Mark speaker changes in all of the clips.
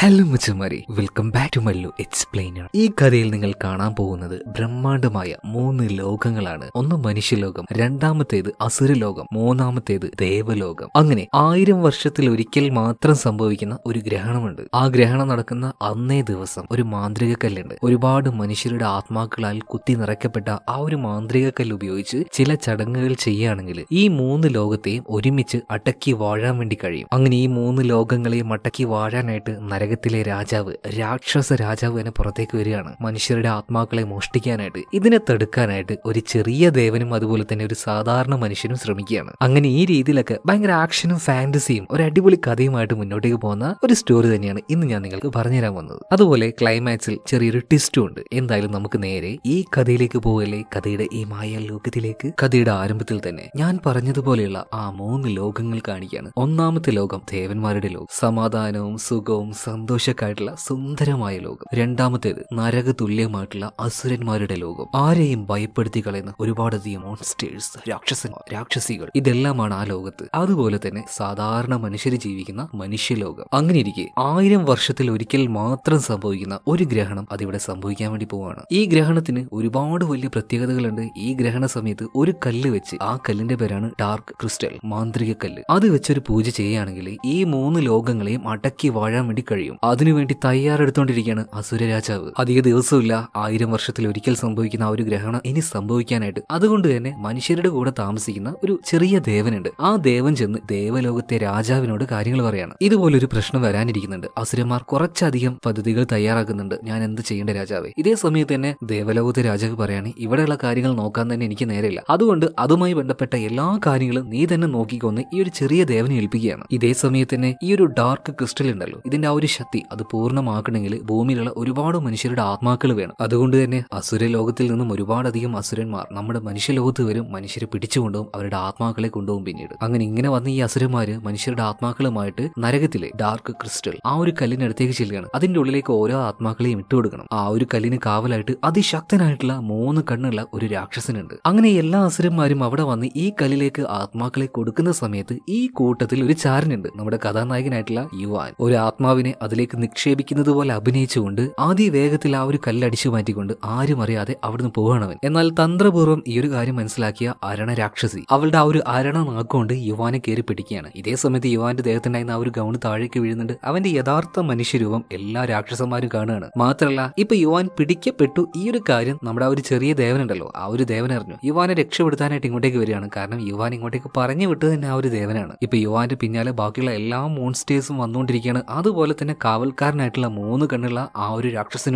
Speaker 1: hello മുച്ചമാരി welcome back to Mallu explainer ഈ കഥയിൽ നിങ്ങൾ കാണാൻ പോകുന്നത് ബ്രഹ്മാണ്ഡമായ മൂന്ന് ലോകങ്ങളാണ് ഒന്ന് മനുഷ്യലോകം രണ്ടാമത്തേത് അസുരലോകം മൂന്നാമത്തേത് ദേവലോകം അങ്ങനെ ആയിരം വർഷത്തിൽ ഒരിക്കൽ മാത്രം സംഭവിക്കുന്ന ഒരു ഗ്രഹണമുണ്ട് ആ ഗ്രഹണം നടക്കുന്ന അന്നേ ദിവസം ഒരു മാന്ത്രിക കല്ലുണ്ട് ഒരുപാട് മനുഷ്യരുടെ ആത്മാക്കളാൽ കുത്തി നിറയ്ക്കപ്പെട്ട ആ ഒരു മാന്ത്രിക കല്ല് ഉപയോഗിച്ച് ചില ചടങ്ങുകൾ ചെയ്യുകയാണെങ്കിൽ ഈ മൂന്ന് ലോകത്തെയും ഒരുമിച്ച് അടക്കി വാഴാൻ വേണ്ടി കഴിയും അങ്ങനെ ഈ മൂന്ന് ലോകങ്ങളെയും അടക്കി വാഴാനായിട്ട് നര നരകത്തിലെ രാജാവ് രാക്ഷസ രാജാവ് തന്നെ പുറത്തേക്ക് വരികയാണ് മനുഷ്യരുടെ ആത്മാക്കളെ മോഷ്ടിക്കാനായിട്ട് ഇതിനെ തടുക്കാനായിട്ട് ഒരു ചെറിയ ദേവനും അതുപോലെ തന്നെ ഒരു സാധാരണ മനുഷ്യനും ശ്രമിക്കുകയാണ് അങ്ങനെ ഈ രീതിയിലൊക്കെ ഭയങ്കര ആക്ഷനും ഫാന്റസിയും ഒരു അടിപൊളി കഥയുമായിട്ട് മുന്നോട്ടേക്ക് പോകുന്ന ഒരു സ്റ്റോറി തന്നെയാണ് ഇന്ന് ഞാൻ നിങ്ങൾക്ക് പറഞ്ഞുതരാൻ വന്നത് അതുപോലെ ക്ലൈമാക്സിൽ ചെറിയൊരു ട്വിസ്റ്റും ഉണ്ട് എന്തായാലും നമുക്ക് നേരെ ഈ കഥയിലേക്ക് പോകല്ലേ കഥയുടെ ഈ മായ ലോകത്തിലേക്ക് കഥയുടെ ആരംഭത്തിൽ തന്നെ ഞാൻ പറഞ്ഞതുപോലെയുള്ള ആ മൂന്ന് ലോകങ്ങൾ കാണിക്കുകയാണ് ഒന്നാമത്തെ ലോകം ദേവന്മാരുടെ ലോകം സമാധാനവും സുഖവും സന്തോഷക്കായിട്ടുള്ള സുന്ദരമായ ലോകം രണ്ടാമത്തേത് നരക തുല്യമായിട്ടുള്ള അസുരന്മാരുടെ ലോകം ആരെയും ഭയപ്പെടുത്തി കളയുന്ന ഒരുപാടധികം മോൺസ്റ്റേഴ്സ് രാക്ഷസന്മാർ രാക്ഷസികൾ ഇതെല്ലാമാണ് ആ ലോകത്ത് അതുപോലെ തന്നെ സാധാരണ മനുഷ്യർ ജീവിക്കുന്ന മനുഷ്യലോകം അങ്ങനെ ഇരിക്കെ ആയിരം വർഷത്തിൽ ഒരിക്കൽ മാത്രം സംഭവിക്കുന്ന ഒരു ഗ്രഹണം അതിവിടെ സംഭവിക്കാൻ വേണ്ടി പോവാണ് ഈ ഗ്രഹണത്തിന് ഒരുപാട് വലിയ പ്രത്യേകതകളുണ്ട് ഈ ഗ്രഹണ സമയത്ത് ഒരു കല്ല് വെച്ച് ആ കല്ലിന്റെ പേരാണ് ഡാർക്ക് ക്രിസ്റ്റൽ മാന്ത്രിക കല്ല് അത് വെച്ചൊരു പൂജ ചെയ്യുകയാണെങ്കിൽ ഈ മൂന്ന് ലോകങ്ങളെയും അടക്കി വാഴാൻ വേണ്ടി കഴിയും കഴിയും അതിനുവേണ്ടി തയ്യാറെടുത്തോണ്ടിരിക്കുകയാണ് അസുര രാജാവ് അധിക ദിവസമില്ല ആയിരം വർഷത്തിൽ ഒരിക്കൽ സംഭവിക്കുന്ന ആ ഒരു ഗ്രഹണം ഇനി സംഭവിക്കാനായിട്ട് അതുകൊണ്ട് തന്നെ മനുഷ്യരുടെ കൂടെ താമസിക്കുന്ന ഒരു ചെറിയ ദേവനുണ്ട് ആ ദേവൻ ചെന്ന് ദേവലോകത്തെ രാജാവിനോട് കാര്യങ്ങൾ പറയാണ് ഇതുപോലൊരു പ്രശ്നം വരാനിരിക്കുന്നുണ്ട് അസുരന്മാർ കുറച്ചധികം പദ്ധതികൾ തയ്യാറാക്കുന്നുണ്ട് ഞാൻ എന്ത് ചെയ്യേണ്ട രാജാവേ ഇതേ സമയത്ത് തന്നെ ദേവലോകത്തെ രാജാവ് പറയാണ് ഇവിടെയുള്ള കാര്യങ്ങൾ നോക്കാൻ തന്നെ എനിക്ക് നേരമില്ല അതുകൊണ്ട് അതുമായി ബന്ധപ്പെട്ട എല്ലാ കാര്യങ്ങളും നീ തന്നെ നോക്കിക്കൊന്ന് ഈ ഒരു ചെറിയ ദേവനെ ഏൽപ്പിക്കുകയാണ് ഇതേ സമയത്ത് തന്നെ ഈ ഒരു ഡാർക്ക് ക്രിസ്റ്റൽ ഉണ്ടല്ലോ ഇതിന്റെ ആ ഒരു ശക്തി അത് പൂർണ്ണമാക്കണമെങ്കിൽ ഭൂമിയിലുള്ള ഒരുപാട് മനുഷ്യരുടെ ആത്മാക്കൾ വേണം അതുകൊണ്ട് തന്നെ അസുര ലോകത്തിൽ നിന്നും ഒരുപാടധികം അസുരന്മാർ നമ്മുടെ മനുഷ്യലോകത്ത് വരും മനുഷ്യരെ പിടിച്ചുകൊണ്ടും അവരുടെ ആത്മാക്കളെ കൊണ്ടുപോകും പിന്നീട് അങ്ങനെ ഇങ്ങനെ വന്ന ഈ അസുരന്മാര് മനുഷ്യരുടെ ആത്മാക്കളുമായിട്ട് നരകത്തിലെ ഡാർക്ക് ക്രിസ്റ്റൽ ആ ഒരു കല്ലിനടുത്തേക്ക് ചെല്ലുകയാണ് അതിന്റെ ഉള്ളിലേക്ക് ഓരോ ആത്മാക്കളെയും ഇട്ടു കൊടുക്കണം ആ ഒരു കല്ലിന് കാവലായിട്ട് അതിശക്തനായിട്ടുള്ള മൂന്ന് കണ്ണുള്ള ഒരു രാക്ഷസനുണ്ട് അങ്ങനെ എല്ലാ അസുരന്മാരും അവിടെ വന്ന് ഈ കല്ലിലേക്ക് ആത്മാക്കളെ കൊടുക്കുന്ന സമയത്ത് ഈ കൂട്ടത്തിൽ ഒരു ചാരനുണ്ട് നമ്മുടെ കഥാനായകനായിട്ടുള്ള യുവാൻ ഒരു ആത്മാവിനെ അതിലേക്ക് നിക്ഷേപിക്കുന്നത് പോലെ അഭിനയിച്ചുകൊണ്ട് ആദ്യ വേഗത്തിൽ ആ ഒരു കല്ലടിച്ചു മാറ്റിക്കൊണ്ട് ആരും അറിയാതെ അവിടുന്ന് പോകണവൻ എന്നാൽ തന്ത്രപൂർവ്വം ഈ ഒരു കാര്യം മനസ്സിലാക്കിയ അരണ രാക്ഷസി അവളുടെ ആ ഒരു അരണ നാക്കുകൊണ്ട് യുവാനെ കയറി പിടിക്കുകയാണ് ഇതേ സമയത്ത് യുവാന്റെ ദേഹത്തുണ്ടായിരുന്ന ആ ഒരു ഗൗണ് താഴേക്ക് വീഴുന്നുണ്ട് അവന്റെ യഥാർത്ഥ മനുഷ്യരൂപം എല്ലാ രാക്ഷസന്മാരും കാണുകയാണ് മാത്രമല്ല ഇപ്പൊ യുവാൻ പിടിക്കപ്പെട്ടു ഈ ഒരു കാര്യം നമ്മുടെ ആ ഒരു ചെറിയ ദേവനുണ്ടല്ലോ ആ ഒരു ദേവൻ അറിഞ്ഞു യുവാനെ രക്ഷപ്പെടുത്താനായിട്ട് ഇങ്ങോട്ടേക്ക് വരികയാണ് കാരണം യുവാൻ ഇങ്ങോട്ടേക്ക് പറഞ്ഞു വിട്ടത് തന്നെ ആ ഒരു ദേവനാണ് ഇപ്പൊ യുവാന്റെ പിന്നാലെ ബാക്കിയുള്ള എല്ലാ മോൺസ്റ്റേഴ്സും വന്നുകൊണ്ടിരിക്കുകയാണ് അതുപോലെ തന്നെ കാവൽക്കാരനായിട്ടുള്ള മൂന്ന് കണ്ണുള്ള ആ ഒരു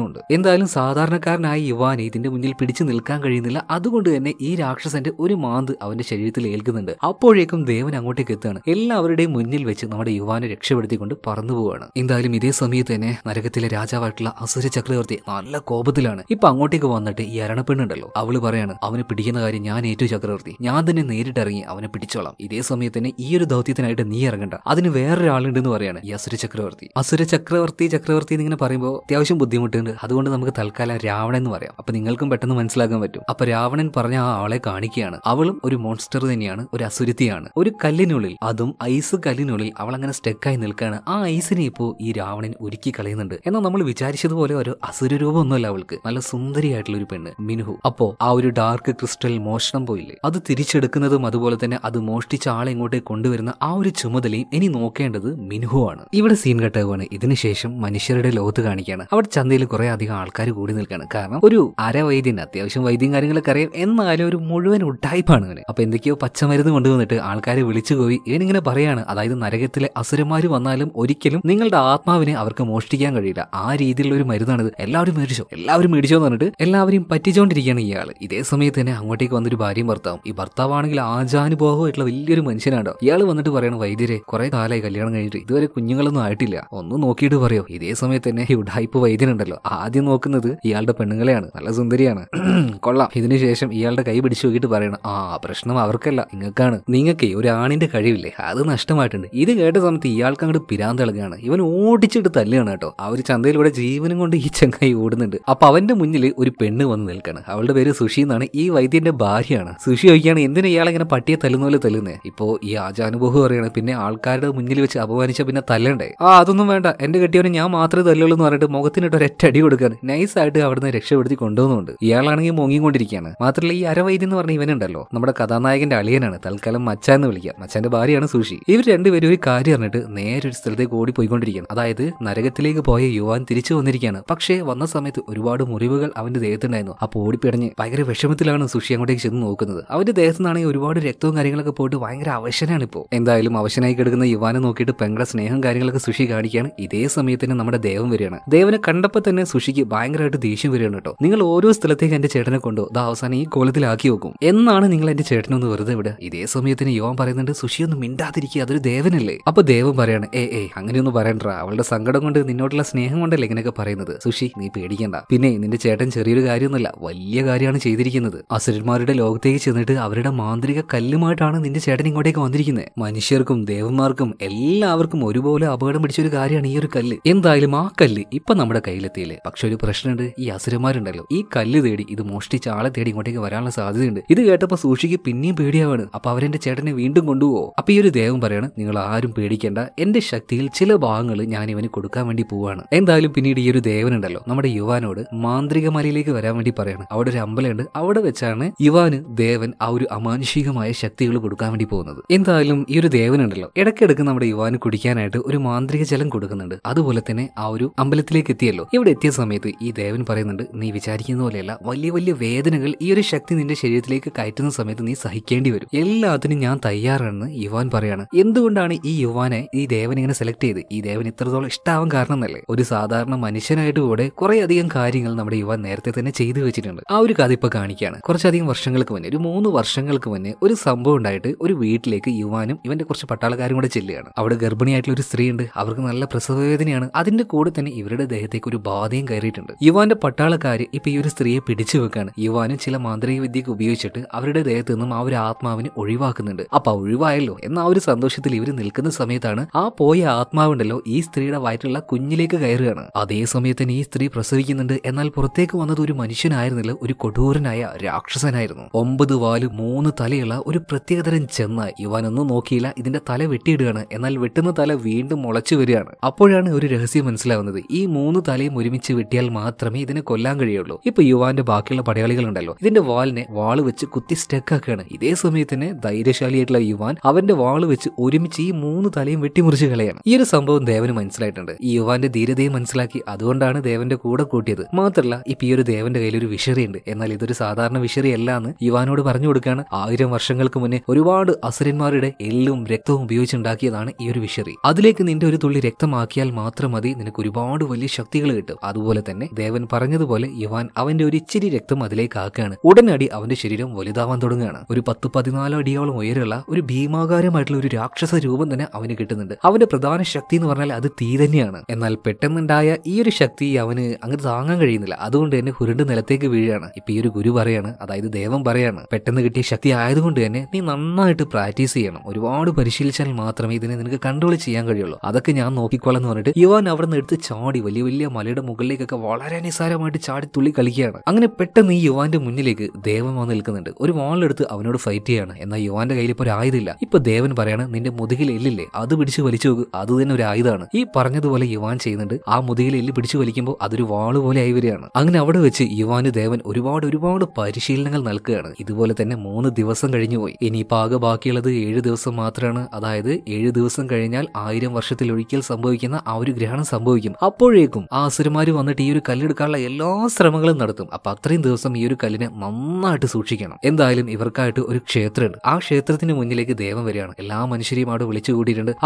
Speaker 1: ഉണ്ട് എന്തായാലും സാധാരണക്കാരനായ യുവാന് ഇതിന്റെ മുന്നിൽ പിടിച്ചു നിൽക്കാൻ കഴിയുന്നില്ല അതുകൊണ്ട് തന്നെ ഈ രാക്ഷസന്റെ ഒരു മാന്ത് അവന്റെ ശരീരത്തിൽ ഏൽക്കുന്നുണ്ട് അപ്പോഴേക്കും ദേവൻ അങ്ങോട്ടേക്ക് എത്തുകയാണ് എല്ലാവരുടെയും മുന്നിൽ വെച്ച് നമ്മുടെ യുവാനെ രക്ഷപ്പെടുത്തിക്കൊണ്ട് പറന്നു പോവാണ് എന്തായാലും ഇതേ സമയത്ത് തന്നെ നരകത്തിലെ രാജാവായിട്ടുള്ള അസുര ചക്രവർത്തി നല്ല കോപത്തിലാണ് ഇപ്പൊ അങ്ങോട്ടേക്ക് വന്നിട്ട് ഈ അരണപ്പെണ്ണുണ്ടല്ലോ അവള് പറയാണ് അവനെ പിടിക്കുന്ന കാര്യം ഞാൻ ഏറ്റു ചക്രവർത്തി ഞാൻ തന്നെ നേരിട്ടിറങ്ങി അവനെ പിടിച്ചോളാം ഇതേ സമയത്ത് തന്നെ ഈ ഒരു ദൗത്യത്തിനായിട്ട് നീ ഇറങ്ങണ്ട അതിന് വേറൊരാളുണ്ടെന്ന് പറയാണ് ഈ അസുര ചക്രവർത്തി അസുര ചക്രവർത്തി ചക്രവർത്തി എന്നിങ്ങനെ പറയുമ്പോൾ അത്യാവശ്യം ബുദ്ധിമുട്ടുണ്ട് അതുകൊണ്ട് നമുക്ക് തൽക്കാലം രാവണൻ എന്ന് പറയാം അപ്പൊ നിങ്ങൾക്കും പെട്ടെന്ന് മനസ്സിലാക്കാൻ പറ്റും അപ്പൊ രാവണൻ പറഞ്ഞ ആ ആളെ കാണിക്കുകയാണ് അവളും ഒരു മോൺസ്റ്റർ തന്നെയാണ് ഒരു അസുരത്തിയാണ് ഒരു കല്ലിനുള്ളിൽ അതും ഐസ് കല്ലിനുള്ളിൽ അവൾ അങ്ങനെ സ്റ്റെക്കായി നിൽക്കുകയാണ് ആ ഐസിനെ ഇപ്പോൾ ഈ രാവണൻ ഒരുക്കി കളയുന്നുണ്ട് എന്നാൽ നമ്മൾ വിചാരിച്ചതുപോലെ ഒരു അസുര രൂപമൊന്നുമല്ല അവൾക്ക് നല്ല സുന്ദരിയായിട്ടുള്ള ഒരു പെണ്ണ് മിനുഹു അപ്പോ ആ ഒരു ഡാർക്ക് ക്രിസ്റ്റൽ മോഷണം പോയില്ലേ അത് തിരിച്ചെടുക്കുന്നതും അതുപോലെ തന്നെ അത് മോഷ്ടിച്ച ആളെ ഇങ്ങോട്ടേക്ക് കൊണ്ടുവരുന്ന ആ ഒരു ചുമതലയും ഇനി നോക്കേണ്ടത് മിനുഹു ആണ് ഇവിടെ സീൻ കട്ടാകുവാണ് ഇതിനുശേഷം മനുഷ്യരുടെ ലോകത്ത് കാണിക്കുകയാണ് അവിടെ ചന്തയിൽ കുറെ അധികം ആൾക്കാർ കൂടി നിൽക്കുകയാണ് കാരണം ഒരു അരവൈദ്യൻ അത്യാവശ്യം വൈദ്യം കാര്യങ്ങളൊക്കെ അറിയാം എന്നാലും ഒരു മുഴുവൻ ഉഡായ്പാണ് ഇവന് അപ്പൊ എന്തൊക്കെയോ പച്ചമരുന്ന് കൊണ്ടുവന്നിട്ട് ആൾക്കാരെ വിളിച്ചു പോയി ഇവനിങ്ങനെ പറയാണ് അതായത് നരകത്തിലെ അസുരന്മാര് വന്നാലും ഒരിക്കലും നിങ്ങളുടെ ആത്മാവിനെ അവർക്ക് മോഷ്ടിക്കാൻ കഴിയില്ല ആ രീതിയിലുള്ള ഒരു മരുന്നാണിത് എല്ലാവരും മേടിച്ചോ എല്ലാവരും മേടിച്ചോ എന്ന് പറഞ്ഞിട്ട് എല്ലാവരും പറ്റിച്ചോണ്ടിരിക്കുകയാണ് ഇയാൾ ഇതേ സമയത്ത് തന്നെ അങ്ങോട്ടേക്ക് വന്നൊരു ഭാര്യയും ഭർത്താവും ഈ ഭർത്താവാണെങ്കിൽ ആചാനുഭവമായിട്ടുള്ള വലിയൊരു മനുഷ്യനാണോ ഇയാൾ വന്നിട്ട് പറയണം വൈദ്യരെ കുറെ കാലമായി കല്യാണം കഴിഞ്ഞിട്ട് ഇതുവരെ കുഞ്ഞുങ്ങളൊന്നും ആയിട്ടില്ല ഒന്നും നോക്കിയിട്ട് പറയോ ഇതേ സമയത്ത് തന്നെ ഈ വൈദ്യനുണ്ടല്ലോ ആദ്യം നോക്കുന്നത് ഇയാളുടെ പെണ്ണുങ്ങളെയാണ് നല്ല സുന്ദരിയാണ് കൊള്ളാം ഇതിനുശേഷം ഇയാളുടെ കൈ പിടിച്ചു നോക്കിയിട്ട് പറയണം ആ പ്രശ്നം അവർക്കല്ല നിങ്ങൾക്കാണ് നിങ്ങൾക്ക് ഒരു ആണിന്റെ കഴിവില്ലേ അത് നഷ്ടമായിട്ടുണ്ട് ഇത് കേട്ട സമയത്ത് ഇയാൾക്ക് അങ്ങോട്ട് പിരാന്തളകാണ് ഇവൻ ഓടിച്ചിട്ട് തല്ലുകയാണ് കേട്ടോ ആ ഒരു ചന്തയിലൂടെ ജീവനും കൊണ്ട് ഈ ചങ്ങായി ഓടുന്നുണ്ട് അപ്പൊ അവന്റെ മുന്നിൽ ഒരു പെണ്ണ് വന്ന് നിൽക്കാണ് അവളുടെ പേര് സുഷി എന്നാണ് ഈ വൈദ്യന്റെ ഭാര്യയാണ് സുഷി ചോദിക്കുകയാണ് എന്തിനാ ഇയാളിങ്ങനെ പട്ടിയെ തല്ലുന്ന പോലെ തല്ലുന്നേ ഇപ്പോ ഈ ആചാനുഭവം പറയാണ് പിന്നെ ആൾക്കാരുടെ മുന്നിൽ വെച്ച് അപമാനിച്ച പിന്നെ തല്ലണ്ടേ ആ അതൊന്നും വേണ്ട കേട്ടാ എന്റെ കെട്ടിയവനെ ഞാൻ മാത്രമേ തല്ലുള്ളൂ എന്ന് പറഞ്ഞിട്ട് മുഖത്തിനിട്ട് ഒരറ്റടി അടി കൊടുക്കാൻ നൈസായിട്ട് അവിടുന്ന് രക്ഷപ്പെടുത്തി കൊണ്ടുപോകുന്നുണ്ട് ഇയാളാണെങ്കിൽ മുങ്ങിക്കൊണ്ടിരിക്കുകയാണ് മാത്രമല്ല ഈ അരവൈദ്യം എന്ന് പറഞ്ഞ ഇവനുണ്ടല്ലോ നമ്മുടെ കഥാനായകന്റെ അളിയനാണ് തൽക്കാലം മച്ച എന്ന് വിളിക്കാം മച്ചാന്റെ ഭാര്യയാണ് സുഷി ഇവർ രണ്ടുപേരും ഒരു കാര്യം പറഞ്ഞിട്ട് നേരെ ഒരു സ്ഥലത്തേക്ക് ഓടി പോയിക്കൊണ്ടിരിക്കുകയാണ് അതായത് നരകത്തിലേക്ക് പോയ യുവാൻ തിരിച്ചു വന്നിരിക്കുകയാണ് പക്ഷേ വന്ന സമയത്ത് ഒരുപാട് മുറിവുകൾ അവന്റെ ദേഹത്തുണ്ടായിരുന്നു അപ്പോൾ ഓടിപ്പിടഞ്ഞ് ഭയങ്കര വിഷമത്തിലാണ് സുഷി അങ്ങോട്ടേക്ക് ചെന്ന് നോക്കുന്നത് അവന്റെ ദേഹത്തുനിന്നാണെങ്കിൽ ഒരുപാട് രക്തവും കാര്യങ്ങളൊക്കെ പോയിട്ട് ഭയങ്കര അവശനാണ് ഇപ്പോൾ എന്തായാലും അവശനായി കിടക്കുന്ന യുവാനെ നോക്കിയിട്ട് പെങ്ങളുടെ സ്നേഹം കാര്യങ്ങളൊക്കെ സുഷി കാണിക്കുകയാണ് ഇതേ സമയത്തിന് നമ്മുടെ ദേവൻ വരികയാണ് ദേവനെ കണ്ടപ്പോൾ തന്നെ സുഷിക്ക് ഭയങ്കരമായിട്ട് ദേഷ്യം വരികയാണ് കേട്ടോ നിങ്ങൾ ഓരോ സ്ഥലത്തേക്ക് എന്റെ ചേട്ടനെ കൊണ്ടു അത് അവസാനം ഈ കോലത്തിലാക്കി വെക്കും എന്നാണ് നിങ്ങൾ എന്റെ ചേട്ടനൊന്ന് വെറുതെ ഇവിടെ ഇതേ സമയത്തിന് യോൻ പറയുന്നുണ്ട് സുഷി ഒന്ന് മിണ്ടാതിരിക്കുക അതൊരു ദേവനല്ലേ അപ്പൊ ദേവൻ പറയാണ് ഏ ഏ അങ്ങനെയൊന്നും പറയണ്ട അവളുടെ സങ്കടം കൊണ്ട് നിന്നോട്ടുള്ള സ്നേഹം കൊണ്ടല്ലേ ഇങ്ങനെയൊക്കെ പറയുന്നത് സുഷി നീ പേടിക്കണ്ട പിന്നെ നിന്റെ ചേട്ടൻ ചെറിയൊരു കാര്യമൊന്നുമല്ല വലിയ കാര്യമാണ് ചെയ്തിരിക്കുന്നത് അസുരന്മാരുടെ ലോകത്തേക്ക് ചെന്നിട്ട് അവരുടെ മാന്ത്രിക കല്ലുമായിട്ടാണ് നിന്റെ ചേട്ടൻ ഇങ്ങോട്ടേക്ക് വന്നിരിക്കുന്നത് മനുഷ്യർക്കും ദേവന്മാർക്കും എല്ലാവർക്കും ഒരുപോലെ അപകടം ഒരു കാര്യമാണ് ഈ ഒരു കല്ല് എന്തായാലും ആ കല്ല് ഇപ്പൊ നമ്മുടെ കയ്യിലെത്തിയില്ലേ പക്ഷെ ഒരു പ്രശ്നമുണ്ട് ഈ അസുരന്മാരുണ്ടല്ലോ ഈ കല്ല് തേടി ഇത് മോഷ്ടിച്ച ആളെ തേടി ഇങ്ങോട്ടേക്ക് വരാനുള്ള സാധ്യതയുണ്ട് ഇത് കേട്ടപ്പോ സൂക്ഷിക്ക് പിന്നെയും പേടിയാവാണ് അപ്പൊ അവരെന്റെ ചേട്ടനെ വീണ്ടും കൊണ്ടുപോകോ അപ്പൊ ഈ ഒരു ദേവം പറയാണ് നിങ്ങൾ ആരും പേടിക്കേണ്ട എന്റെ ശക്തിയിൽ ചില ഭാഗങ്ങൾ ഞാൻ ഇവന് കൊടുക്കാൻ വേണ്ടി പോവാണ് എന്തായാലും പിന്നീട് ഈ ഒരു ദേവനുണ്ടല്ലോ നമ്മുടെ യുവാനോട് മാന്ത്രിക മലയിലേക്ക് വരാൻ വേണ്ടി പറയാണ് അവിടെ ഒരു അമ്പലമുണ്ട് അവിടെ വെച്ചാണ് യുവാന് ദേവൻ ആ ഒരു അമാനുഷികമായ ശക്തികൾ കൊടുക്കാൻ വേണ്ടി പോകുന്നത് എന്തായാലും ഈ ഒരു ദേവനുണ്ടല്ലോ ഇടയ്ക്കിടക്ക് നമ്മുടെ യുവാന് കുടിക്കാനായിട്ട് ഒരു മാന്ത്രിക ജലം കൊടുക്കുന്നുണ്ട് പറയുന്നുണ്ട് അതുപോലെ തന്നെ ആ ഒരു അമ്പലത്തിലേക്ക് എത്തിയല്ലോ ഇവിടെ എത്തിയ സമയത്ത് ഈ ദേവൻ പറയുന്നുണ്ട് നീ വിചാരിക്കുന്ന പോലെയല്ല വലിയ വലിയ വേദനകൾ ഈ ഒരു ശക്തി നിന്റെ ശരീരത്തിലേക്ക് കയറ്റുന്ന സമയത്ത് നീ സഹിക്കേണ്ടി വരും എല്ലാത്തിനും ഞാൻ തയ്യാറാണെന്ന് യുവാൻ പറയാണ് എന്തുകൊണ്ടാണ് ഈ യുവാനെ ഈ ദേവൻ ഇങ്ങനെ സെലക്ട് ചെയ്ത് ഈ ദേവൻ ഇത്രത്തോളം ഇഷ്ടാവാൻ കാരണം എന്നല്ലേ ഒരു സാധാരണ മനുഷ്യനായിട്ട് കൂടെ കുറെ അധികം കാര്യങ്ങൾ നമ്മുടെ യുവാൻ നേരത്തെ തന്നെ ചെയ്തു വെച്ചിട്ടുണ്ട് ആ ഒരു കഥ ഇപ്പൊ കാണിക്കുകയാണ് കുറച്ചധികം വർഷങ്ങൾക്ക് മുന്നേ ഒരു മൂന്ന് വർഷങ്ങൾക്ക് മുന്നേ ഒരു സംഭവം ഉണ്ടായിട്ട് ഒരു വീട്ടിലേക്ക് യുവാനും ഇവന്റെ കുറച്ച് പട്ടാളക്കാരും കൂടെ ചെല്ലുകയാണ് അവിടെ ഗർഭിണിയായിട്ടുള്ള ഒരു സ്ത്രീ ഉണ്ട് അവർക്ക് നല്ല പ്രസവ പ്രസവവേദനയാണ് അതിന്റെ കൂടെ തന്നെ ഇവരുടെ ദേഹത്തേക്ക് ഒരു ബാധയും കയറിയിട്ടുണ്ട് യുവാന്റെ പട്ടാളക്കാര് ഇപ്പൊ ഈ ഒരു സ്ത്രീയെ പിടിച്ചു വെക്കാണ് യുവാനും ചില മാന്ത്രിക വിദ്യയൊക്കെ ഉപയോഗിച്ചിട്ട് അവരുടെ ദേഹത്ത് നിന്നും ആ ഒരു ആത്മാവിനെ ഒഴിവാക്കുന്നുണ്ട് അപ്പൊ ഒഴിവായല്ലോ എന്ന ആ ഒരു സന്തോഷത്തിൽ ഇവർ നിൽക്കുന്ന സമയത്താണ് ആ പോയ ആത്മാവുണ്ടല്ലോ ഈ സ്ത്രീയുടെ വയറ്റുള്ള കുഞ്ഞിലേക്ക് കയറുകയാണ് അതേ സമയത്തിന് ഈ സ്ത്രീ പ്രസവിക്കുന്നുണ്ട് എന്നാൽ പുറത്തേക്ക് വന്നത് ഒരു മനുഷ്യനായിരുന്നില്ല ഒരു കൊടൂരനായ രാക്ഷസനായിരുന്നു ഒമ്പത് വാല് മൂന്ന് തലയുള്ള ഒരു പ്രത്യേകതരം ചെന്ന ഇവനൊന്നും നോക്കിയില്ല ഇതിന്റെ തല വെട്ടിയിടുകയാണ് എന്നാൽ വെട്ടുന്ന തല വീണ്ടും മുളച്ചു വരികയാണ് അപ്പൊ അപ്പോഴാണ് ഒരു രഹസ്യം മനസ്സിലാവുന്നത് ഈ മൂന്ന് തലയും ഒരുമിച്ച് വെട്ടിയാൽ മാത്രമേ ഇതിനെ കൊല്ലാൻ കഴിയുള്ളൂ ഇപ്പൊ യുവാന്റെ ബാക്കിയുള്ള ഉണ്ടല്ലോ ഇതിന്റെ വാളിനെ വാള് വെച്ച് കുത്തി ആക്കുകയാണ് ഇതേ സമയത്തിന് ധൈര്യശാലിയായിട്ടുള്ള യുവാൻ അവന്റെ വാള് വെച്ച് ഒരുമിച്ച് ഈ മൂന്ന് തലയും വെട്ടിമുറിച്ച് കളയാണ് ഈ ഒരു സംഭവം ദേവന് മനസ്സിലായിട്ടുണ്ട് ഈ യുവാന്റെ ധീരതയെ മനസ്സിലാക്കി അതുകൊണ്ടാണ് ദേവന്റെ കൂടെ കൂട്ടിയത് മാത്രല്ല ഇപ്പൊ ഈ ഒരു ദേവന്റെ കയ്യിൽ ഒരു വിഷറിയുണ്ട് എന്നാൽ ഇതൊരു സാധാരണ വിഷറിയല്ല എന്ന് യുവാനോട് പറഞ്ഞു കൊടുക്കുകയാണ് ആയിരം വർഷങ്ങൾക്ക് മുന്നേ ഒരുപാട് അസുരന്മാരുടെ എല്ലും രക്തവും ഉപയോഗിച്ചുണ്ടാക്കിയതാണ് ഈ ഒരു വിഷറി അതിലേക്ക് നിന്റെ ഒരു തുള്ളി രക്തം സ്വന്തമാക്കിയാൽ മാത്രം മതി നിനക്ക് ഒരുപാട് വലിയ ശക്തികൾ കിട്ടും അതുപോലെ തന്നെ ദേവൻ പറഞ്ഞതുപോലെ യുവാൻ അവന്റെ ഒരു ഇച്ചിരി രക്തം അതിലേക്ക് ആക്കുകയാണ് ഉടനടി അവന്റെ ശരീരം വലുതാവാൻ തുടങ്ങുകയാണ് ഒരു പത്ത് പതിനാലോ അടിയോളം ഉയരമുള്ള ഒരു ഭീമാകാരമായിട്ടുള്ള ഒരു രാക്ഷസ രൂപം തന്നെ അവന് കിട്ടുന്നുണ്ട് അവന്റെ പ്രധാന ശക്തി എന്ന് പറഞ്ഞാൽ അത് തീ തന്നെയാണ് എന്നാൽ പെട്ടെന്നുണ്ടായ ഈ ഒരു ശക്തി അവന് അങ്ങനെ താങ്ങാൻ കഴിയുന്നില്ല അതുകൊണ്ട് തന്നെ ഹുരുണ്ട് നിലത്തേക്ക് വീഴുകയാണ് ഇപ്പൊ ഈ ഒരു ഗുരു പറയാണ് അതായത് ദേവം പറയാണ് പെട്ടെന്ന് കിട്ടിയ ശക്തി ആയതുകൊണ്ട് തന്നെ നീ നന്നായിട്ട് പ്രാക്ടീസ് ചെയ്യണം ഒരുപാട് പരിശീലിച്ചാൽ മാത്രമേ ഇതിനെ നിനക്ക് കൺട്രോൾ ചെയ്യാൻ കഴിയുള്ളൂ അതൊക്കെ ഞാൻ നോക്കിക്കോളാം പൊക്കോളം എന്ന് പറഞ്ഞിട്ട് യുവാൻ അവിടെ എടുത്ത് ചാടി വലിയ വലിയ മലയുടെ മുകളിലേക്കൊക്കെ വളരെ നിസാരമായിട്ട് ചാടി തുള്ളി കളിക്കുകയാണ് അങ്ങനെ പെട്ടെന്ന് ഈ യുവാന്റെ മുന്നിലേക്ക് ദേവൻ വന്ന് നിൽക്കുന്നുണ്ട് ഒരു വാളിലെടുത്ത് അവനോട് ഫൈറ്റ് ചെയ്യാണ് എന്നാൽ യുവാന്റെ കയ്യിൽ ഇപ്പോൾ ഒരു ആയുധമില്ല ഇപ്പൊ ദേവൻ പറയാണ് നിന്റെ മുതുകിൽ എല്ലില്ലേ അത് പിടിച്ച് വലിച്ചു നോക്ക് അത് തന്നെ ഒരു ആയുധമാണ് ഈ പറഞ്ഞതുപോലെ യുവാൻ ചെയ്യുന്നുണ്ട് ആ മുതുകിൽ എല്ല് പിടിച്ചു വലിക്കുമ്പോൾ അതൊരു വാള് പോലെ ആയി വരികയാണ് അങ്ങനെ അവിടെ വെച്ച് യുവാന് ദേവൻ ഒരുപാട് ഒരുപാട് പരിശീലനങ്ങൾ നൽകുകയാണ് ഇതുപോലെ തന്നെ മൂന്ന് ദിവസം കഴിഞ്ഞു പോയി ഇനി ആകെ ബാക്കിയുള്ളത് ഏഴ് ദിവസം മാത്രമാണ് അതായത് ഏഴ് ദിവസം കഴിഞ്ഞാൽ ആയിരം ഒഴിക്കൽ സംഭവിക്കും വിചാരിക്കുന്ന ആ ഒരു ഗ്രഹണം സംഭവിക്കും അപ്പോഴേക്കും ആ അസുരന്മാർ വന്നിട്ട് ഈ ഒരു കല്ലെടുക്കാനുള്ള എല്ലാ ശ്രമങ്ങളും നടത്തും അപ്പൊ അത്രയും ദിവസം ഈ ഒരു കല്ലിനെ നന്നായിട്ട് സൂക്ഷിക്കണം എന്തായാലും ഇവർക്കായിട്ട് ഒരു ക്ഷേത്രമുണ്ട് ആ ക്ഷേത്രത്തിന് മുന്നിലേക്ക് ദേവൻ വരികയാണ് എല്ലാ മനുഷ്യരെയും അവിടെ വിളിച്ചു